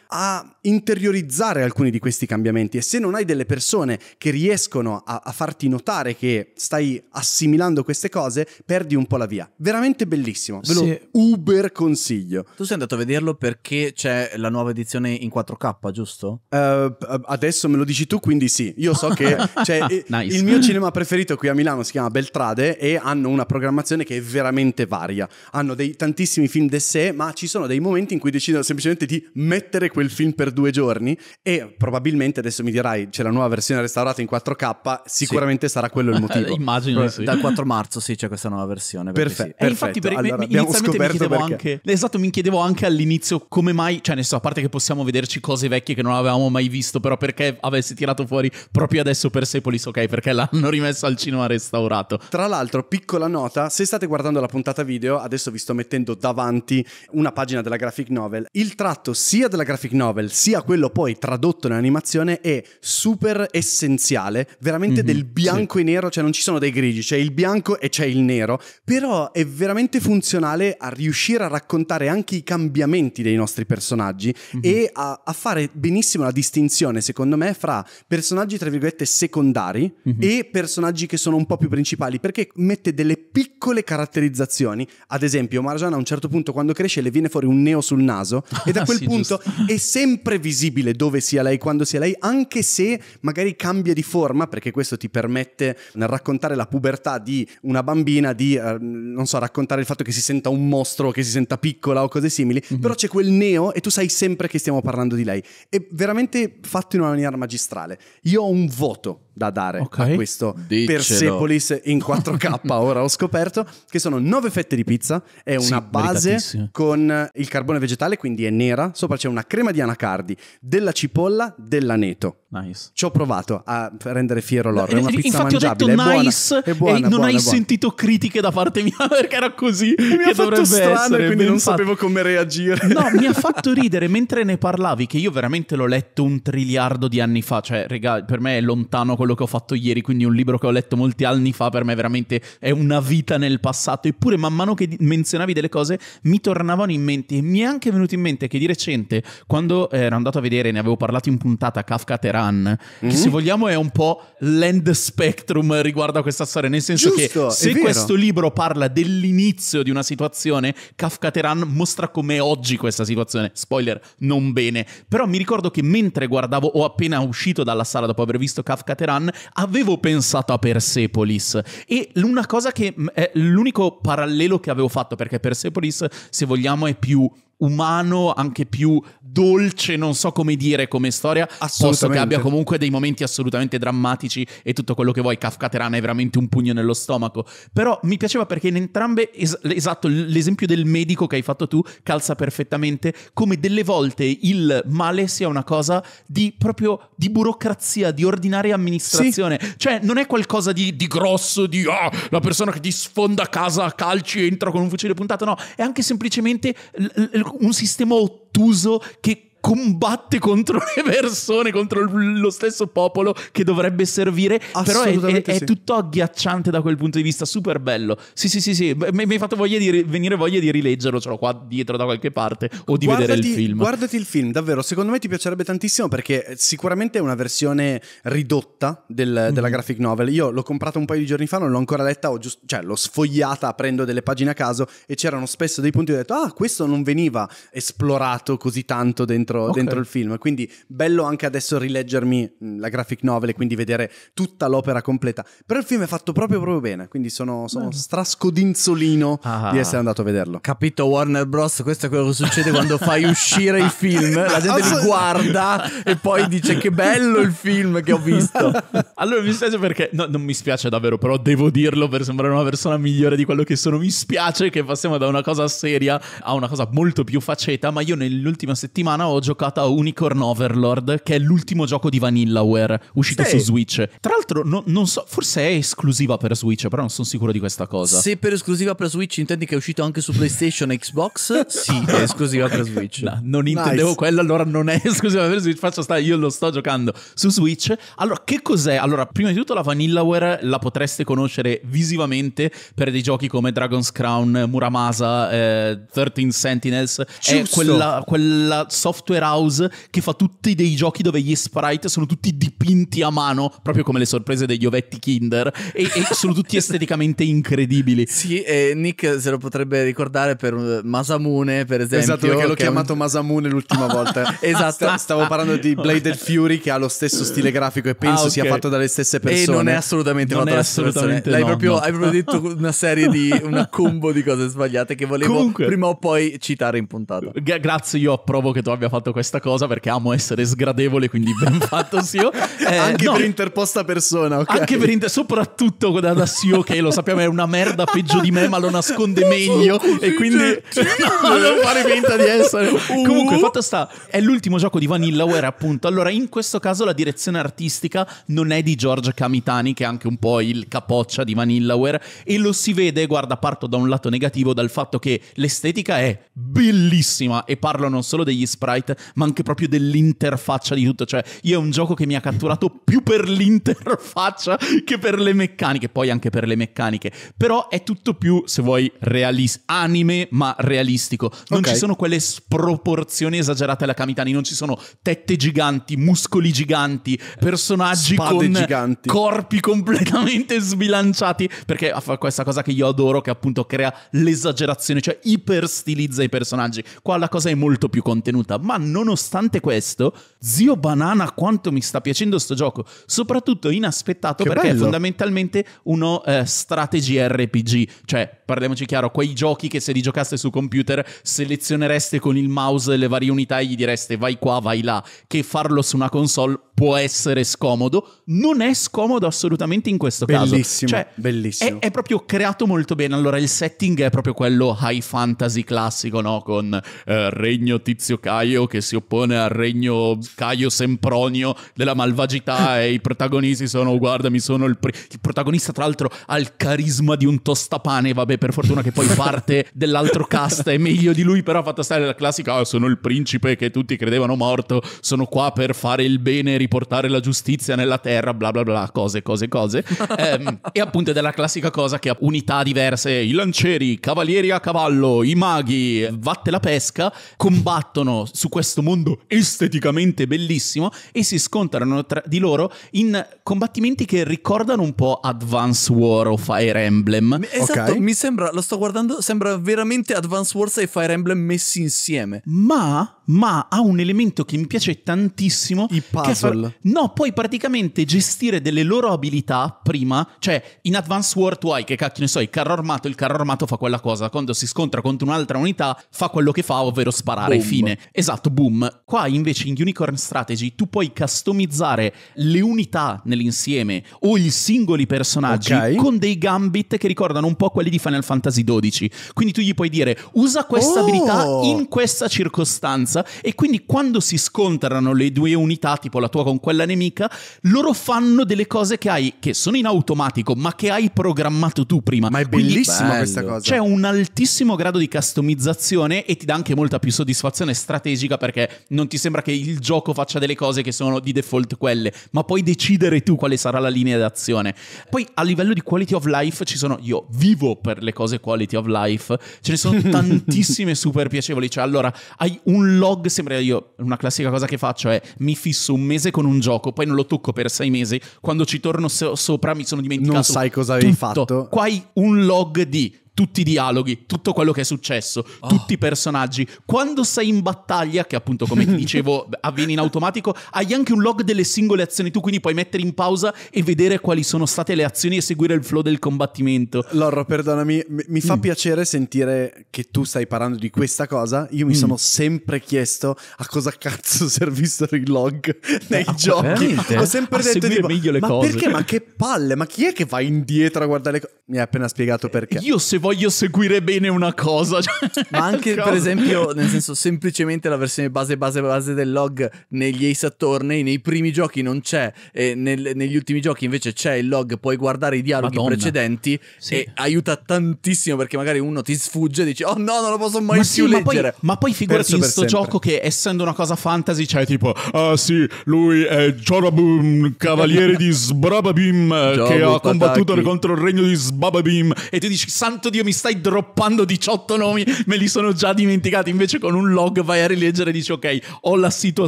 a interiorizzare alcuni di questi cambiamenti. E se non hai delle persone che riescono a, a farti notare che stai assimilando queste cose, perdi un po' la via. Veramente bellissimo. Ve lo sì. uber consiglio. Tu sei andato a vederlo perché c'è la nuova edizione in 4K, giusto? Uh, adesso me lo dici tu, quindi sì. Io so che cioè, nice. il mio cinema preferito qui a Milano si chiama Beltrade e hanno una programmazione che è veramente veramente varia. Hanno dei, tantissimi film de sé, ma ci sono dei momenti in cui decidono semplicemente di mettere quel film per due giorni e probabilmente adesso mi dirai c'è la nuova versione restaurata in 4K, sicuramente sì. sarà quello il eh, motivo. Immagino sì. Dal 4 marzo sì c'è questa nuova versione. Perfetto. Sì. perfetto. E infatti per, allora, inizialmente mi chiedevo perché. anche... Esatto, mi chiedevo anche all'inizio come mai, cioè ne so, a parte che possiamo vederci cose vecchie che non avevamo mai visto, però perché avessi tirato fuori proprio adesso Persepolis, ok, perché l'hanno rimesso al cinema restaurato. Tra l'altro, piccola nota, se state guardando registrando la puntata video, adesso vi sto mettendo davanti una pagina della graphic novel. Il tratto sia della graphic novel sia quello poi tradotto in animazione è super essenziale, veramente mm-hmm, del bianco sì. e nero, cioè non ci sono dei grigi, c'è il bianco e c'è il nero, però è veramente funzionale a riuscire a raccontare anche i cambiamenti dei nostri personaggi mm-hmm. e a, a, fare benissimo la distinzione, secondo me, fra personaggi tra virgolette secondari mm-hmm. e personaggi che sono un po' più principali, perché mette delle piccole caratteristiche caratterizzazioni. Ad esempio, Marjan a un certo punto quando cresce le viene fuori un neo sul naso e da ah, quel sì, punto giusto. è sempre visibile dove sia lei, quando sia lei, anche se magari cambia di forma, perché questo ti permette nel raccontare la pubertà di una bambina di, eh, non so, raccontare il fatto che si senta un mostro, che si senta piccola o cose simili, mm-hmm. però c'è quel neo e tu sai sempre che stiamo parlando di lei. È veramente fatto in una maniera magistrale. Io ho un voto da dare okay. a questo Diccelo. Persepolis in 4K, ora ho scoperto, che sono 9 fette di pizza, è una sì, base con eh, il carbone vegetale, quindi è nera, sopra c'è una crema di anacardi, della cipolla, dell'aneto. Nice. Ci ho provato a rendere fiero l'oro. No, infatti ho detto nice buona, e buona, non buona, hai sentito critiche da parte mia perché era così. mi ha fatto strano essere, e quindi non fatto. sapevo come reagire. No, mi ha fatto ridere mentre ne parlavi che io veramente l'ho letto un triliardo di anni fa. Cioè, regà, per me è lontano quello che ho fatto ieri, quindi un libro che ho letto molti anni fa per me veramente è una vita nel passato. Eppure man mano che menzionavi delle cose mi tornavano in mente e mi è anche venuto in mente che di recente, quando ero andato a vedere, ne avevo parlato in puntata, Kafka Terra Khan, mm-hmm. che se mhm. vogliamo è un po' l'end spectrum riguardo a questa storia, nel senso Giusto, che se questo libro parla dell'inizio di una situazione, Kafka Teran mostra com'è oggi questa situazione, spoiler, non bene, però mi ricordo che mentre guardavo o appena uscito dalla sala dopo aver visto Kafka Teran, avevo pensato a Persepolis e una cosa che mm, è l'unico parallelo che avevo fatto perché Persepolis, se vogliamo, è più umano, anche più dolce, non so come dire come storia, posto che abbia comunque dei momenti assolutamente drammatici e tutto quello che vuoi. Kafka Terana è veramente un pugno nello stomaco. Però mi piaceva perché in entrambe, es- esatto, l'esempio del medico che hai fatto tu calza perfettamente, come delle volte il male sia una cosa di proprio di burocrazia, di ordinaria amministrazione. Sì. Cioè non è qualcosa di, di grosso, di ah, la persona che ti sfonda a casa a calci e entra con un fucile puntato, no, è anche semplicemente l- l- un sistema ottuso che combatte contro le persone, contro lo stesso popolo che dovrebbe servire. Però è, è, è tutto agghiacciante da quel punto di vista, super bello. Sì, sì, sì, sì. Mi, mi hai fatto voglia di, venire voglia di rileggerlo, ce l'ho qua dietro da qualche parte, o di guardati, vedere il film. Guardati il film, davvero, secondo me ti piacerebbe tantissimo perché sicuramente è una versione ridotta del, della mm-hmm. graphic novel. Io l'ho comprata un paio di giorni fa, non l'ho ancora letta, ho giusto, cioè l'ho sfogliata aprendo delle pagine a caso e c'erano spesso dei punti dove ho detto, ah, questo non veniva esplorato così tanto dentro dentro, okay. dentro, il film. Quindi bello anche adesso rileggermi la graphic novel e quindi vedere tutta l'opera completa. Però il film è fatto proprio proprio bene, quindi sono, sono strascodinzolino ah, ah, di ah. essere andato a vederlo. Capito Warner Bros, questo è quello che succede quando fai uscire il film, la gente li guarda e poi dice che bello il film che ho visto. allora mi spiace perché, no, non mi spiace davvero, però devo dirlo per sembrare una persona migliore di quello che sono. Mi spiace che passiamo da una cosa seria a una cosa molto più faceta, ma io nell'ultima settimana ho giocata a Unicorn Overlord, che è l'ultimo gioco di Vanillaware uscito sì. su Switch. Tra l'altro, no, non so, forse è esclusiva per Switch, però non sono sicuro di questa cosa. Se per esclusiva per Switch intendi che è uscito anche su PlayStation e Xbox, sì, è esclusiva per Switch. No, non intendevo nice. quello, allora non è esclusiva per Switch. Faccio stare, io lo sto giocando su Switch. Allora, che cos'è? Allora, prima di tutto la Vanillaware la potreste conoscere visivamente per dei giochi come Dragon's Crown, Muramasa, eh, 13 Sentinels. Giusto. È quella, quella software software house che fa tutti dei giochi dove gli sprite sono tutti dipinti a mano, proprio come le sorprese degli ovetti Kinder, e, e sono tutti esteticamente incredibili. Sì, e Nick se lo potrebbe ricordare per eh, Masamune, per esempio. Esatto, perché l'ho chiamato un... Masamune l'ultima volta. esatto. Stavo parlando di Blade of Fury che ha lo stesso stile grafico e penso ah, okay. sia fatto dalle stesse persone. E non è assolutamente non fatto è assolutamente no, proprio, no. Hai proprio detto una serie di, una combo di cose sbagliate che volevo Comunque, prima o poi citare in puntata. grazie, io approvo che tu abbia fatto questa cosa perché amo essere sgradevole, quindi ben fatto Sio. Eh, anche no, per interposta persona, okay. Anche per inter- soprattutto da, da Sio che lo sappiamo è una merda peggio di me, ma lo nasconde meglio e quindi non fare finta di essere. Uh. Comunque, fatto sta, è l'ultimo gioco di Vanillaware, appunto. Allora, in questo caso la direzione artistica non è di George Camitani, che è anche un po' il capoccia di Vanillaware e lo si vede, guarda, parto da un lato negativo dal fatto che l'estetica è bellissima e parlo non solo degli sprite copyright, ma anche proprio dell'interfaccia di tutto. Cioè, io è un gioco che mi ha catturato più per l'interfaccia che per le meccaniche, poi anche per le meccaniche. Però è tutto più, se vuoi, realis- anime, ma realistico. Non okay. ci sono quelle sproporzioni esagerate alla Kamitani, non ci sono tette giganti, muscoli giganti, personaggi Spade con giganti. corpi completamente sbilanciati, perché fa questa cosa che io adoro, che appunto crea l'esagerazione, cioè iperstilizza i personaggi. Qua la cosa è molto più contenuta, ma ma nonostante questo, zio Banana, quanto mi sta piacendo sto gioco, soprattutto inaspettato che perché bello. è fondamentalmente uno eh, strategy RPG, cioè parliamoci chiaro, quei giochi che se li giocaste su computer selezionereste con il mouse le varie unità e gli direste vai qua, vai là, che farlo su una console può essere scomodo, non è scomodo assolutamente in questo bellissimo, caso. Cioè, bellissimo. È, è, proprio creato molto bene. Allora, il setting è proprio quello high fantasy classico, no? Con eh, Regno Tizio Caio Teseo che si oppone al regno Caio Sempronio della malvagità e i protagonisti sono, guarda, mi sono il, pr- il protagonista tra l'altro ha il carisma di un tostapane, vabbè, per fortuna che poi parte dell'altro cast è meglio di lui, però ha fatto stare la classica, oh, sono il principe che tutti credevano morto, sono qua per fare il bene, e riportare la giustizia nella terra, bla bla bla, cose, cose, cose. ehm, e appunto è della classica cosa che ha unità diverse, i lancieri, i cavalieri a cavallo, i maghi, vatte la pesca, combattono su questo mondo esteticamente bellissimo e si scontrano tra di loro in combattimenti che ricordano un po' Advance War o Fire Emblem. Esatto, okay. mi sembra, lo sto guardando, sembra veramente Advance Wars e Fire Emblem messi insieme. Ma ma ha un elemento che mi piace tantissimo. I puzzle. Fa... No, puoi praticamente gestire delle loro abilità prima, cioè in Advanced War tu hai, che cacchio ne so, il carro armato, il carro armato fa quella cosa, quando si scontra contro un'altra unità fa quello che fa, ovvero sparare, boom. fine. Esatto, boom. Qua invece in Unicorn Strategy tu puoi customizzare le unità nell'insieme o i singoli personaggi okay. con dei gambit che ricordano un po' quelli di Final Fantasy XII. Quindi tu gli puoi dire usa questa oh. abilità in questa circostanza distanza e quindi quando si scontrano le due unità, tipo la tua con quella nemica, loro fanno delle cose che hai che sono in automatico, ma che hai programmato tu prima. Ma è bellissima questa cosa. C'è un altissimo grado di customizzazione e ti dà anche molta più soddisfazione strategica perché non ti sembra che il gioco faccia delle cose che sono di default quelle, ma puoi decidere tu quale sarà la linea d'azione. Poi a livello di quality of life ci sono io vivo per le cose quality of life, ce ne sono tantissime super piacevoli, cioè allora hai un vlog sembra io, una classica cosa che faccio è mi fisso un mese con un gioco, poi non lo tocco per sei mesi, quando ci torno so- sopra mi sono dimenticato. Non sai cosa avevi tutto. fatto. Qua hai un log di tutti i dialoghi, tutto quello che è successo, oh. tutti i personaggi. Quando sei in battaglia, che appunto come ti dicevo avviene in automatico, hai anche un log delle singole azioni tu, quindi puoi mettere in pausa e vedere quali sono state le azioni e seguire il flow del combattimento. Loro, perdonami, mi fa mm. piacere sentire che tu stai parlando di questa cosa. Io mi mm. sono sempre chiesto a cosa cazzo servissero i log nei ah, giochi. Veramente? Ho sempre a detto tipo, meglio le ma cose. perché? Ma che palle? Ma chi è che va indietro a guardare le cose? Mi ha appena spiegato eh, perché. Io se voglio seguire bene una cosa. Cioè, ma anche per esempio, nel senso, semplicemente la versione base base base del log negli Ace Attorney, nei primi giochi non c'è, e nel, negli ultimi giochi invece c'è il log, puoi guardare i dialoghi Madonna. precedenti sì. e aiuta tantissimo perché magari uno ti sfugge e dici "Oh no, non lo posso mai ma più sì, leggere". Ma poi, ma poi figurati Perso in questo gioco che essendo una cosa fantasy, c'è tipo "Ah sì, lui è Jorabum, cavaliere di Sbrababim che ha combattuto contro il regno di Sbababim" e ti dici "Santo oddio mi stai droppando 18 nomi, me li sono già dimenticati, invece con un log vai a rileggere e dici ok, ho la situa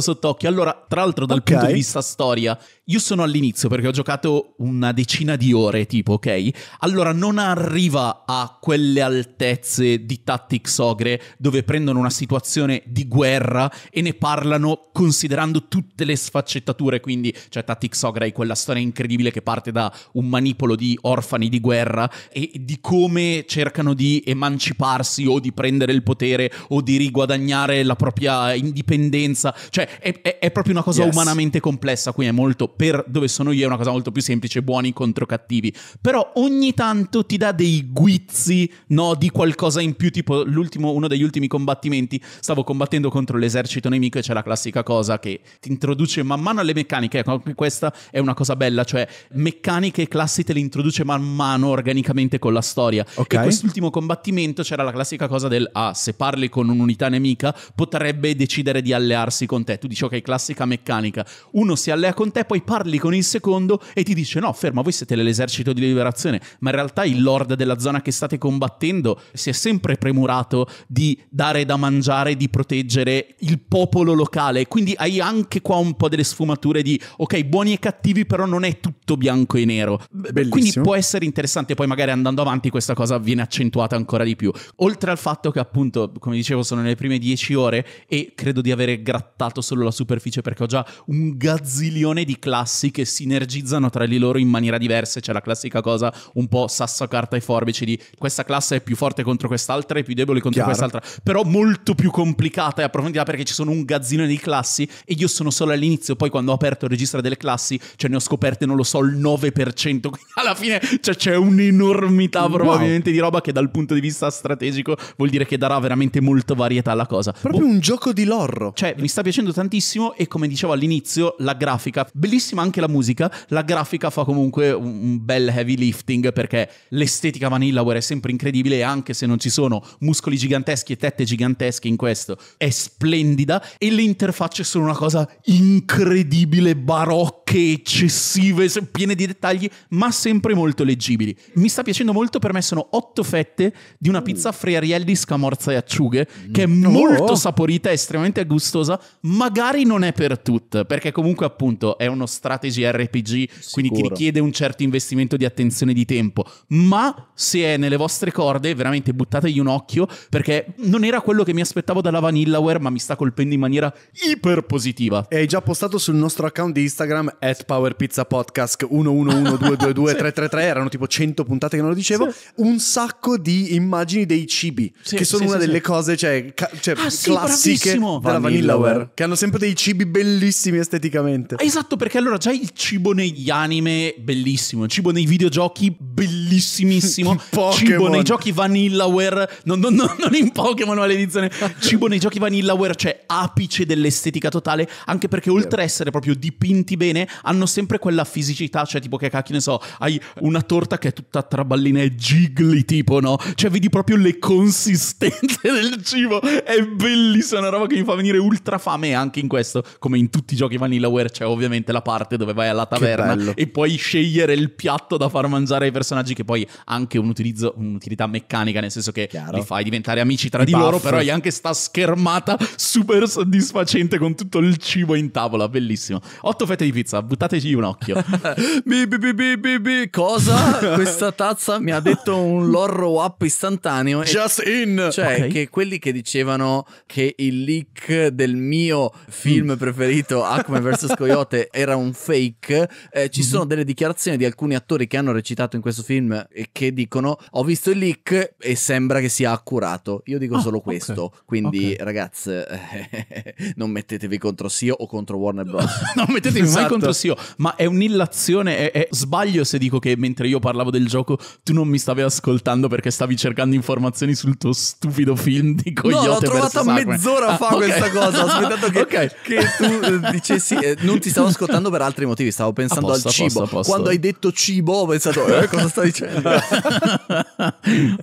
sott'occhio. Allora, tra l'altro dal okay. punto di vista storia, io sono all'inizio perché ho giocato una decina di ore, tipo, ok? Allora non arriva a quelle altezze di Tactics Ogre dove prendono una situazione di guerra e ne parlano considerando tutte le sfaccettature, quindi cioè Tactics Ogre è quella storia incredibile che parte da un manipolo di orfani di guerra e di come cercano di emanciparsi o di prendere il potere o di riguadagnare la propria indipendenza, cioè è, è, è proprio una cosa yes. umanamente complessa, quindi è molto per dove sono io è una cosa molto più semplice, buoni contro cattivi, però ogni tanto ti dà dei guizzi, no, di qualcosa in più, tipo uno degli ultimi combattimenti, stavo combattendo contro l'esercito nemico e c'è la classica cosa che ti introduce man mano alle meccaniche, ecco, questa è una cosa bella, cioè meccaniche e classi te le introduce man mano organicamente con la storia. Okay. E quest'ultimo combattimento c'era la classica cosa del, ah, se parli con un'unità nemica potrebbe decidere di allearsi con te, tu dici ok, classica meccanica, uno si allea con te, poi parli con il secondo e ti dice no, ferma, voi siete l'esercito di liberazione, ma in realtà il lord della zona che state combattendo si è sempre premurato di dare da mangiare, di proteggere il popolo locale, quindi hai anche qua un po' delle sfumature di ok, buoni e cattivi, però non è tutto bianco e nero. Bellissimo. Quindi può essere interessante, poi magari andando avanti questa cosa viene accentuata ancora di più. Oltre al fatto che appunto, come dicevo, sono nelle prime dieci ore e credo di avere grattato solo la superficie perché ho già un gazzilione di classi classi che sinergizzano tra di loro in maniera diversa. C'è la classica cosa un po' sasso, carta e forbici di questa classe è più forte contro quest'altra e più debole contro Chiaro. quest'altra, però molto più complicata e approfondita perché ci sono un gazzino di classi e io sono solo all'inizio, poi quando ho aperto il registro delle classi, cioè ne ho scoperte, non lo so, il 9%, quindi alla fine cioè, c'è un'enormità wow. probabilmente di roba che dal punto di vista strategico vuol dire che darà veramente molto varietà alla cosa. Proprio boh. un gioco di lorro. Cioè, mi sta piacendo tantissimo e come dicevo all'inizio, la grafica, bellissima bellissima anche la musica, la grafica fa comunque un bel heavy lifting perché l'estetica Vanillaware è sempre incredibile anche se non ci sono muscoli giganteschi e tette gigantesche in questo è splendida e le interfacce sono una cosa incredibile, barocche, eccessive, piene di dettagli, ma sempre molto leggibili. Mi sta piacendo molto, per me sono otto fette di una pizza mm. friarielli scamorza e acciughe mm. che è molto oh. saporita, estremamente gustosa, magari non è per tutte, perché comunque appunto è uno strategy RPG, Sicuro. quindi ti richiede un certo investimento di attenzione e di tempo, ma se è nelle vostre corde, veramente buttategli un occhio perché non era quello che mi aspettavo dalla Vanillaware, ma mi sta colpendo in maniera iper positiva. E hai già postato sul nostro account di Instagram at powerpizzapodcast 111222333, sì. erano tipo 100 puntate che non lo dicevo, sì. un sacco di immagini dei cibi, sì, che sono una delle cose, cioè, ca- cioè ah, classiche della Vanillaware, che hanno sempre dei cibi bellissimi esteticamente. Esatto, perché allora già il cibo negli anime, bellissimo. Il cibo nei videogiochi, bellissimissimo. cibo nei giochi Vanillaware, non, non, non, non in Pokémon maledizione. Cibo nei giochi Vanillaware, cioè apice dell'estetica totale. Anche perché oltre a essere proprio dipinti bene, hanno sempre quella fisicità. Cioè, tipo che cacchio ne so, hai una torta che è tutta tra balline e gigli, tipo, no? Cioè, vedi proprio le consistenze del cibo. È bellissima, una roba che mi fa venire ultra fame anche in questo, come in tutti i giochi Vanillaware. C'è cioè, ovviamente la parte dove vai alla taverna e puoi scegliere il piatto da far mangiare ai personaggi che poi ha anche un utilizzo, un'utilità meccanica, nel senso che Chiaro. li fai diventare amici tra I di buff. loro, però hai anche sta schermata super soddisfacente con tutto il cibo in tavola, bellissimo. Otto fette di pizza, buttateci un occhio. bi, bi, bi, bi, bi, Cosa? Questa tazza mi ha detto un lorro up istantaneo. Just e... in! Cioè, okay. che quelli che dicevano che il leak del mio film preferito, Acme vs. Coyote, era un fake, eh, ci mm-hmm. sono delle dichiarazioni di alcuni attori che hanno recitato in questo film e che dicono ho visto il leak e sembra che sia accurato. Io dico ah, solo questo, okay. quindi okay. ragazze eh, non mettetevi contro Sio o contro Warner Bros. non mettetevi esatto. mai contro Sio, ma è un'illazione, è, è, sbaglio se dico che mentre io parlavo del gioco tu non mi stavi ascoltando perché stavi cercando informazioni sul tuo stupido film di Coyote No, l'ho trovata mezz'ora fa ah, okay. questa cosa, ho aspettato che, che tu eh, dicessi, non ti stavo ascoltando pensando per altri motivi, stavo pensando posto, al cibo. Posto, posto. Quando hai detto cibo ho pensato, eh, cosa stai dicendo?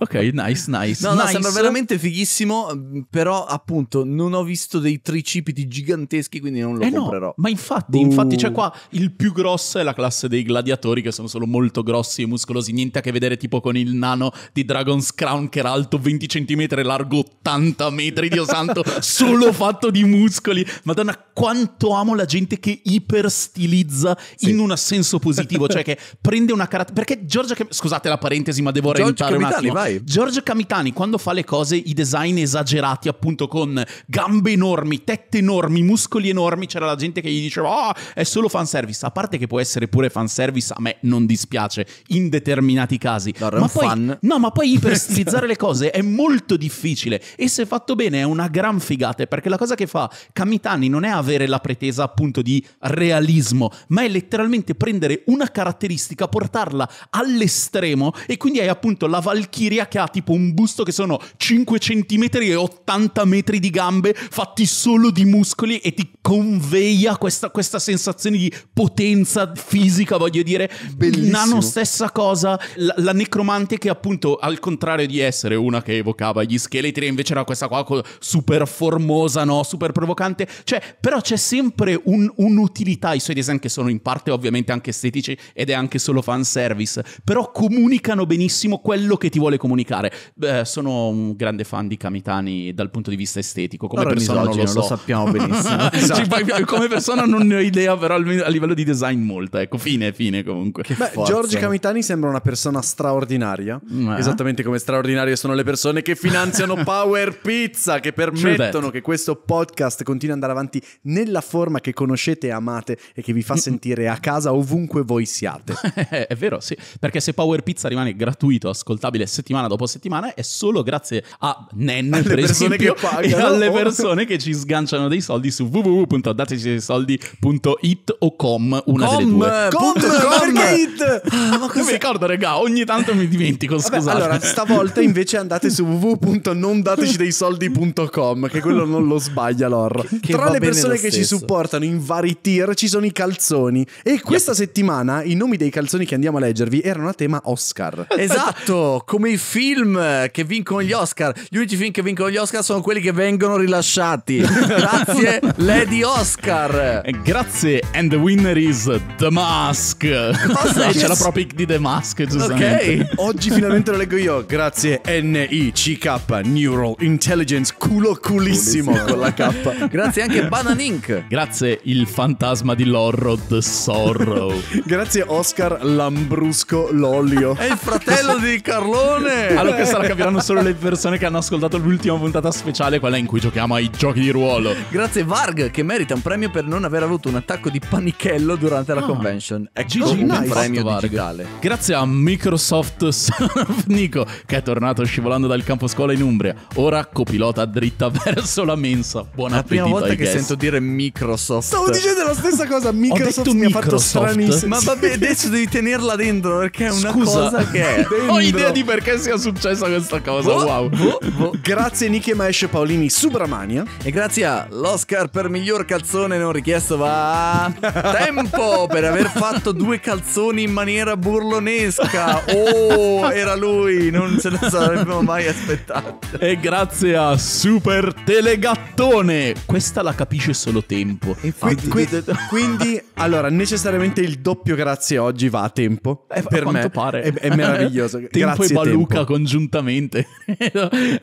ok, nice, nice. No, nice. no, sembra veramente fighissimo, però appunto non ho visto dei tricipiti giganteschi, quindi non lo eh comprerò. No, ma infatti, uh. infatti, cioè qua il più grosso è la classe dei gladiatori che sono solo molto grossi e muscolosi, niente a che vedere tipo con il nano di Dragon's Crown che era alto 20 cm e largo 80 metri, Dio santo, solo fatto di muscoli. Madonna, quanto amo la gente che ipersta stilizza sì. in un senso positivo, cioè che prende una caratteristica. Perché Giorgio, Cam... scusate la parentesi, ma devo Giorgio un attimo. Vai. Giorgio Camitani, quando fa le cose, i design esagerati, appunto, con gambe enormi, tette enormi, muscoli enormi, c'era la gente che gli diceva, ah, oh, è solo fanservice. A parte che può essere pure fanservice, a me non dispiace in determinati casi. No, ma poi, no, ma poi iperstilizzare le cose è molto difficile e se fatto bene è una gran figata perché la cosa che fa Camitani non è avere la pretesa appunto di realizzare umorismo, ma è letteralmente prendere una caratteristica, portarla all'estremo e quindi hai appunto la Valchiria che ha tipo un busto che sono 5 cm e 80 metri di gambe fatti solo di muscoli e ti conveia questa, questa sensazione di potenza fisica, voglio dire. Bellissimo. Nano stessa cosa, la, la necromante che appunto al contrario di essere una che evocava gli scheletri invece era questa qua super formosa, no? Super provocante. Cioè, però c'è sempre un, un'utilità i suoi Series anche sono in parte ovviamente anche estetici ed è anche solo fanservice, però comunicano benissimo quello che ti vuole comunicare. Beh, sono un grande fan di Kamitani dal punto di vista estetico, come allora persona non lo, so. lo sappiamo benissimo. esatto. come persona non ne ho idea, però a livello di design molta, ecco, fine, fine comunque. Che Beh, Giorgio Kamitani sembra una persona straordinaria, eh? esattamente come straordinarie sono le persone che finanziano Power Pizza, che permettono che questo podcast continui ad andare avanti nella forma che conoscete e amate e che vi fa sentire a casa ovunque voi siate. Eh, è vero, sì, perché se Power Pizza rimane gratuito, ascoltabile settimana dopo settimana, è solo grazie a Nen, alle per esempio, e alle persone che ci sganciano dei soldi su www.datecisoldi.it o com, una com, delle due. Com, com, perché it? Ah, ma mi ricordo, regà, ogni tanto mi dimentico, Vabbè, scusate. allora, stavolta invece andate su www.nondatecisoldi.com, che quello non lo sbaglia l'or. Tra le persone che ci supportano in vari tier ci sono i calzoni. E questa yep. settimana i nomi dei calzoni che andiamo a leggervi erano a tema Oscar. Esatto, come i film che vincono gli Oscar. Gli unici film che vincono gli Oscar sono quelli che vengono rilasciati. Grazie, Lady Oscar. Grazie, and the winner is The Mask. Cosa? C'è la propic di The Mask, giustamente. Ok, oggi finalmente lo leggo io. Grazie, NICK, Neural Intelligence, culo culissimo con la K. Grazie anche Banan Inc. Grazie, il fantasma di Lorro the Sorrow. Grazie Oscar Lambrusco Lolio. È il fratello di Carlone! Allora questo lo capiranno solo le persone che hanno ascoltato l'ultima puntata speciale, quella in cui giochiamo ai giochi di ruolo. Grazie Varg che merita un premio per non aver avuto un attacco di panichello durante ah, la convention. Ecco un nice. premio Varg. digitale. Grazie a Microsoft Son of Nico che è tornato scivolando dal campo scuola in Umbria. Ora copilota dritta verso la mensa. Buona appetito. La prima volta che guess. sento dire Microsoft. Stavo dicendo la stessa cosa cosa Microsoft mi Microsoft. ha fatto stranissimo. Ma vabbè, adesso devi tenerla dentro perché è una Scusa, cosa che è. Dentro. Ho idea di perché sia successa questa cosa. Oh, wow. Oh, oh. Grazie Nick e Mash Paolini Subramania. E grazie all'Oscar per miglior calzone non richiesto va Tempo per aver fatto due calzoni in maniera burlonesca. Oh, era lui, non ce ne saremmo mai aspettati. E grazie a Super Telegattone. Questa la capisce solo tempo. Infatti, quindi quindi, allora, necessariamente il doppio grazie oggi va a tempo. Eh, per a me pare. È, è meraviglioso. tempo grazie e Baluca tempo. congiuntamente. è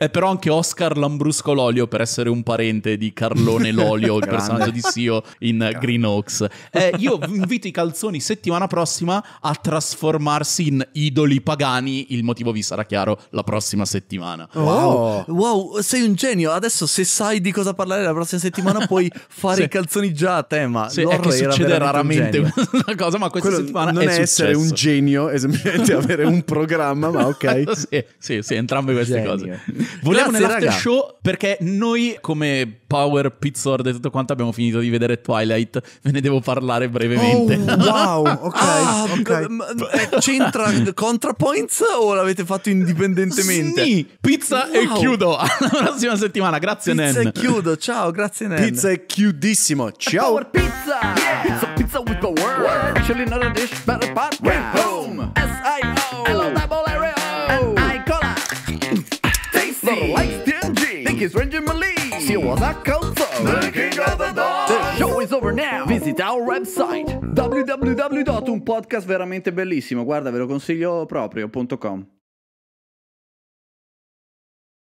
eh, però anche Oscar Lambrusco Lolio, per essere un parente di Carlone Lolio, il personaggio di Sio in Green Oaks. Eh, io invito i calzoni settimana prossima a trasformarsi in idoli pagani. Il motivo vi sarà chiaro la prossima settimana. Wow, wow, sei un genio. Adesso se sai di cosa parlare la prossima settimana puoi fare sì. i calzoni già a tema. Sì, è che succede raramente un una cosa, ma questa Quello settimana non è, è essere un genio, è semplicemente avere un programma, ma ok. sì, sì, sì, entrambe queste genio. cose. Volevo Grazie, nell'after show perché noi come Power Pit e tutto quanto abbiamo finito di vedere Twilight, ve ne devo parlare brevemente. Oh, wow, ok. ah, okay. Eh, c'entra ContraPoints o l'avete fatto indipendentemente? Sì, pizza wow. e chiudo. Alla prossima settimana, grazie pizza Nen. Pizza e chiudo, ciao, grazie Nen. Pizza e chiudissimo, ciao. Power Pizza, yeah. pizza, pizza with the world. world. Chili not a dish, better pot, bring yeah. home. S-I-O, I love that ball, I and I call it. Tasty, not like TNG, think it's Ranger Malin you wanna come from. The king of the dog. The show is over now. Visit our website www.unpodcastveramente bellissimo. Guarda, ve lo consiglio proprio.com.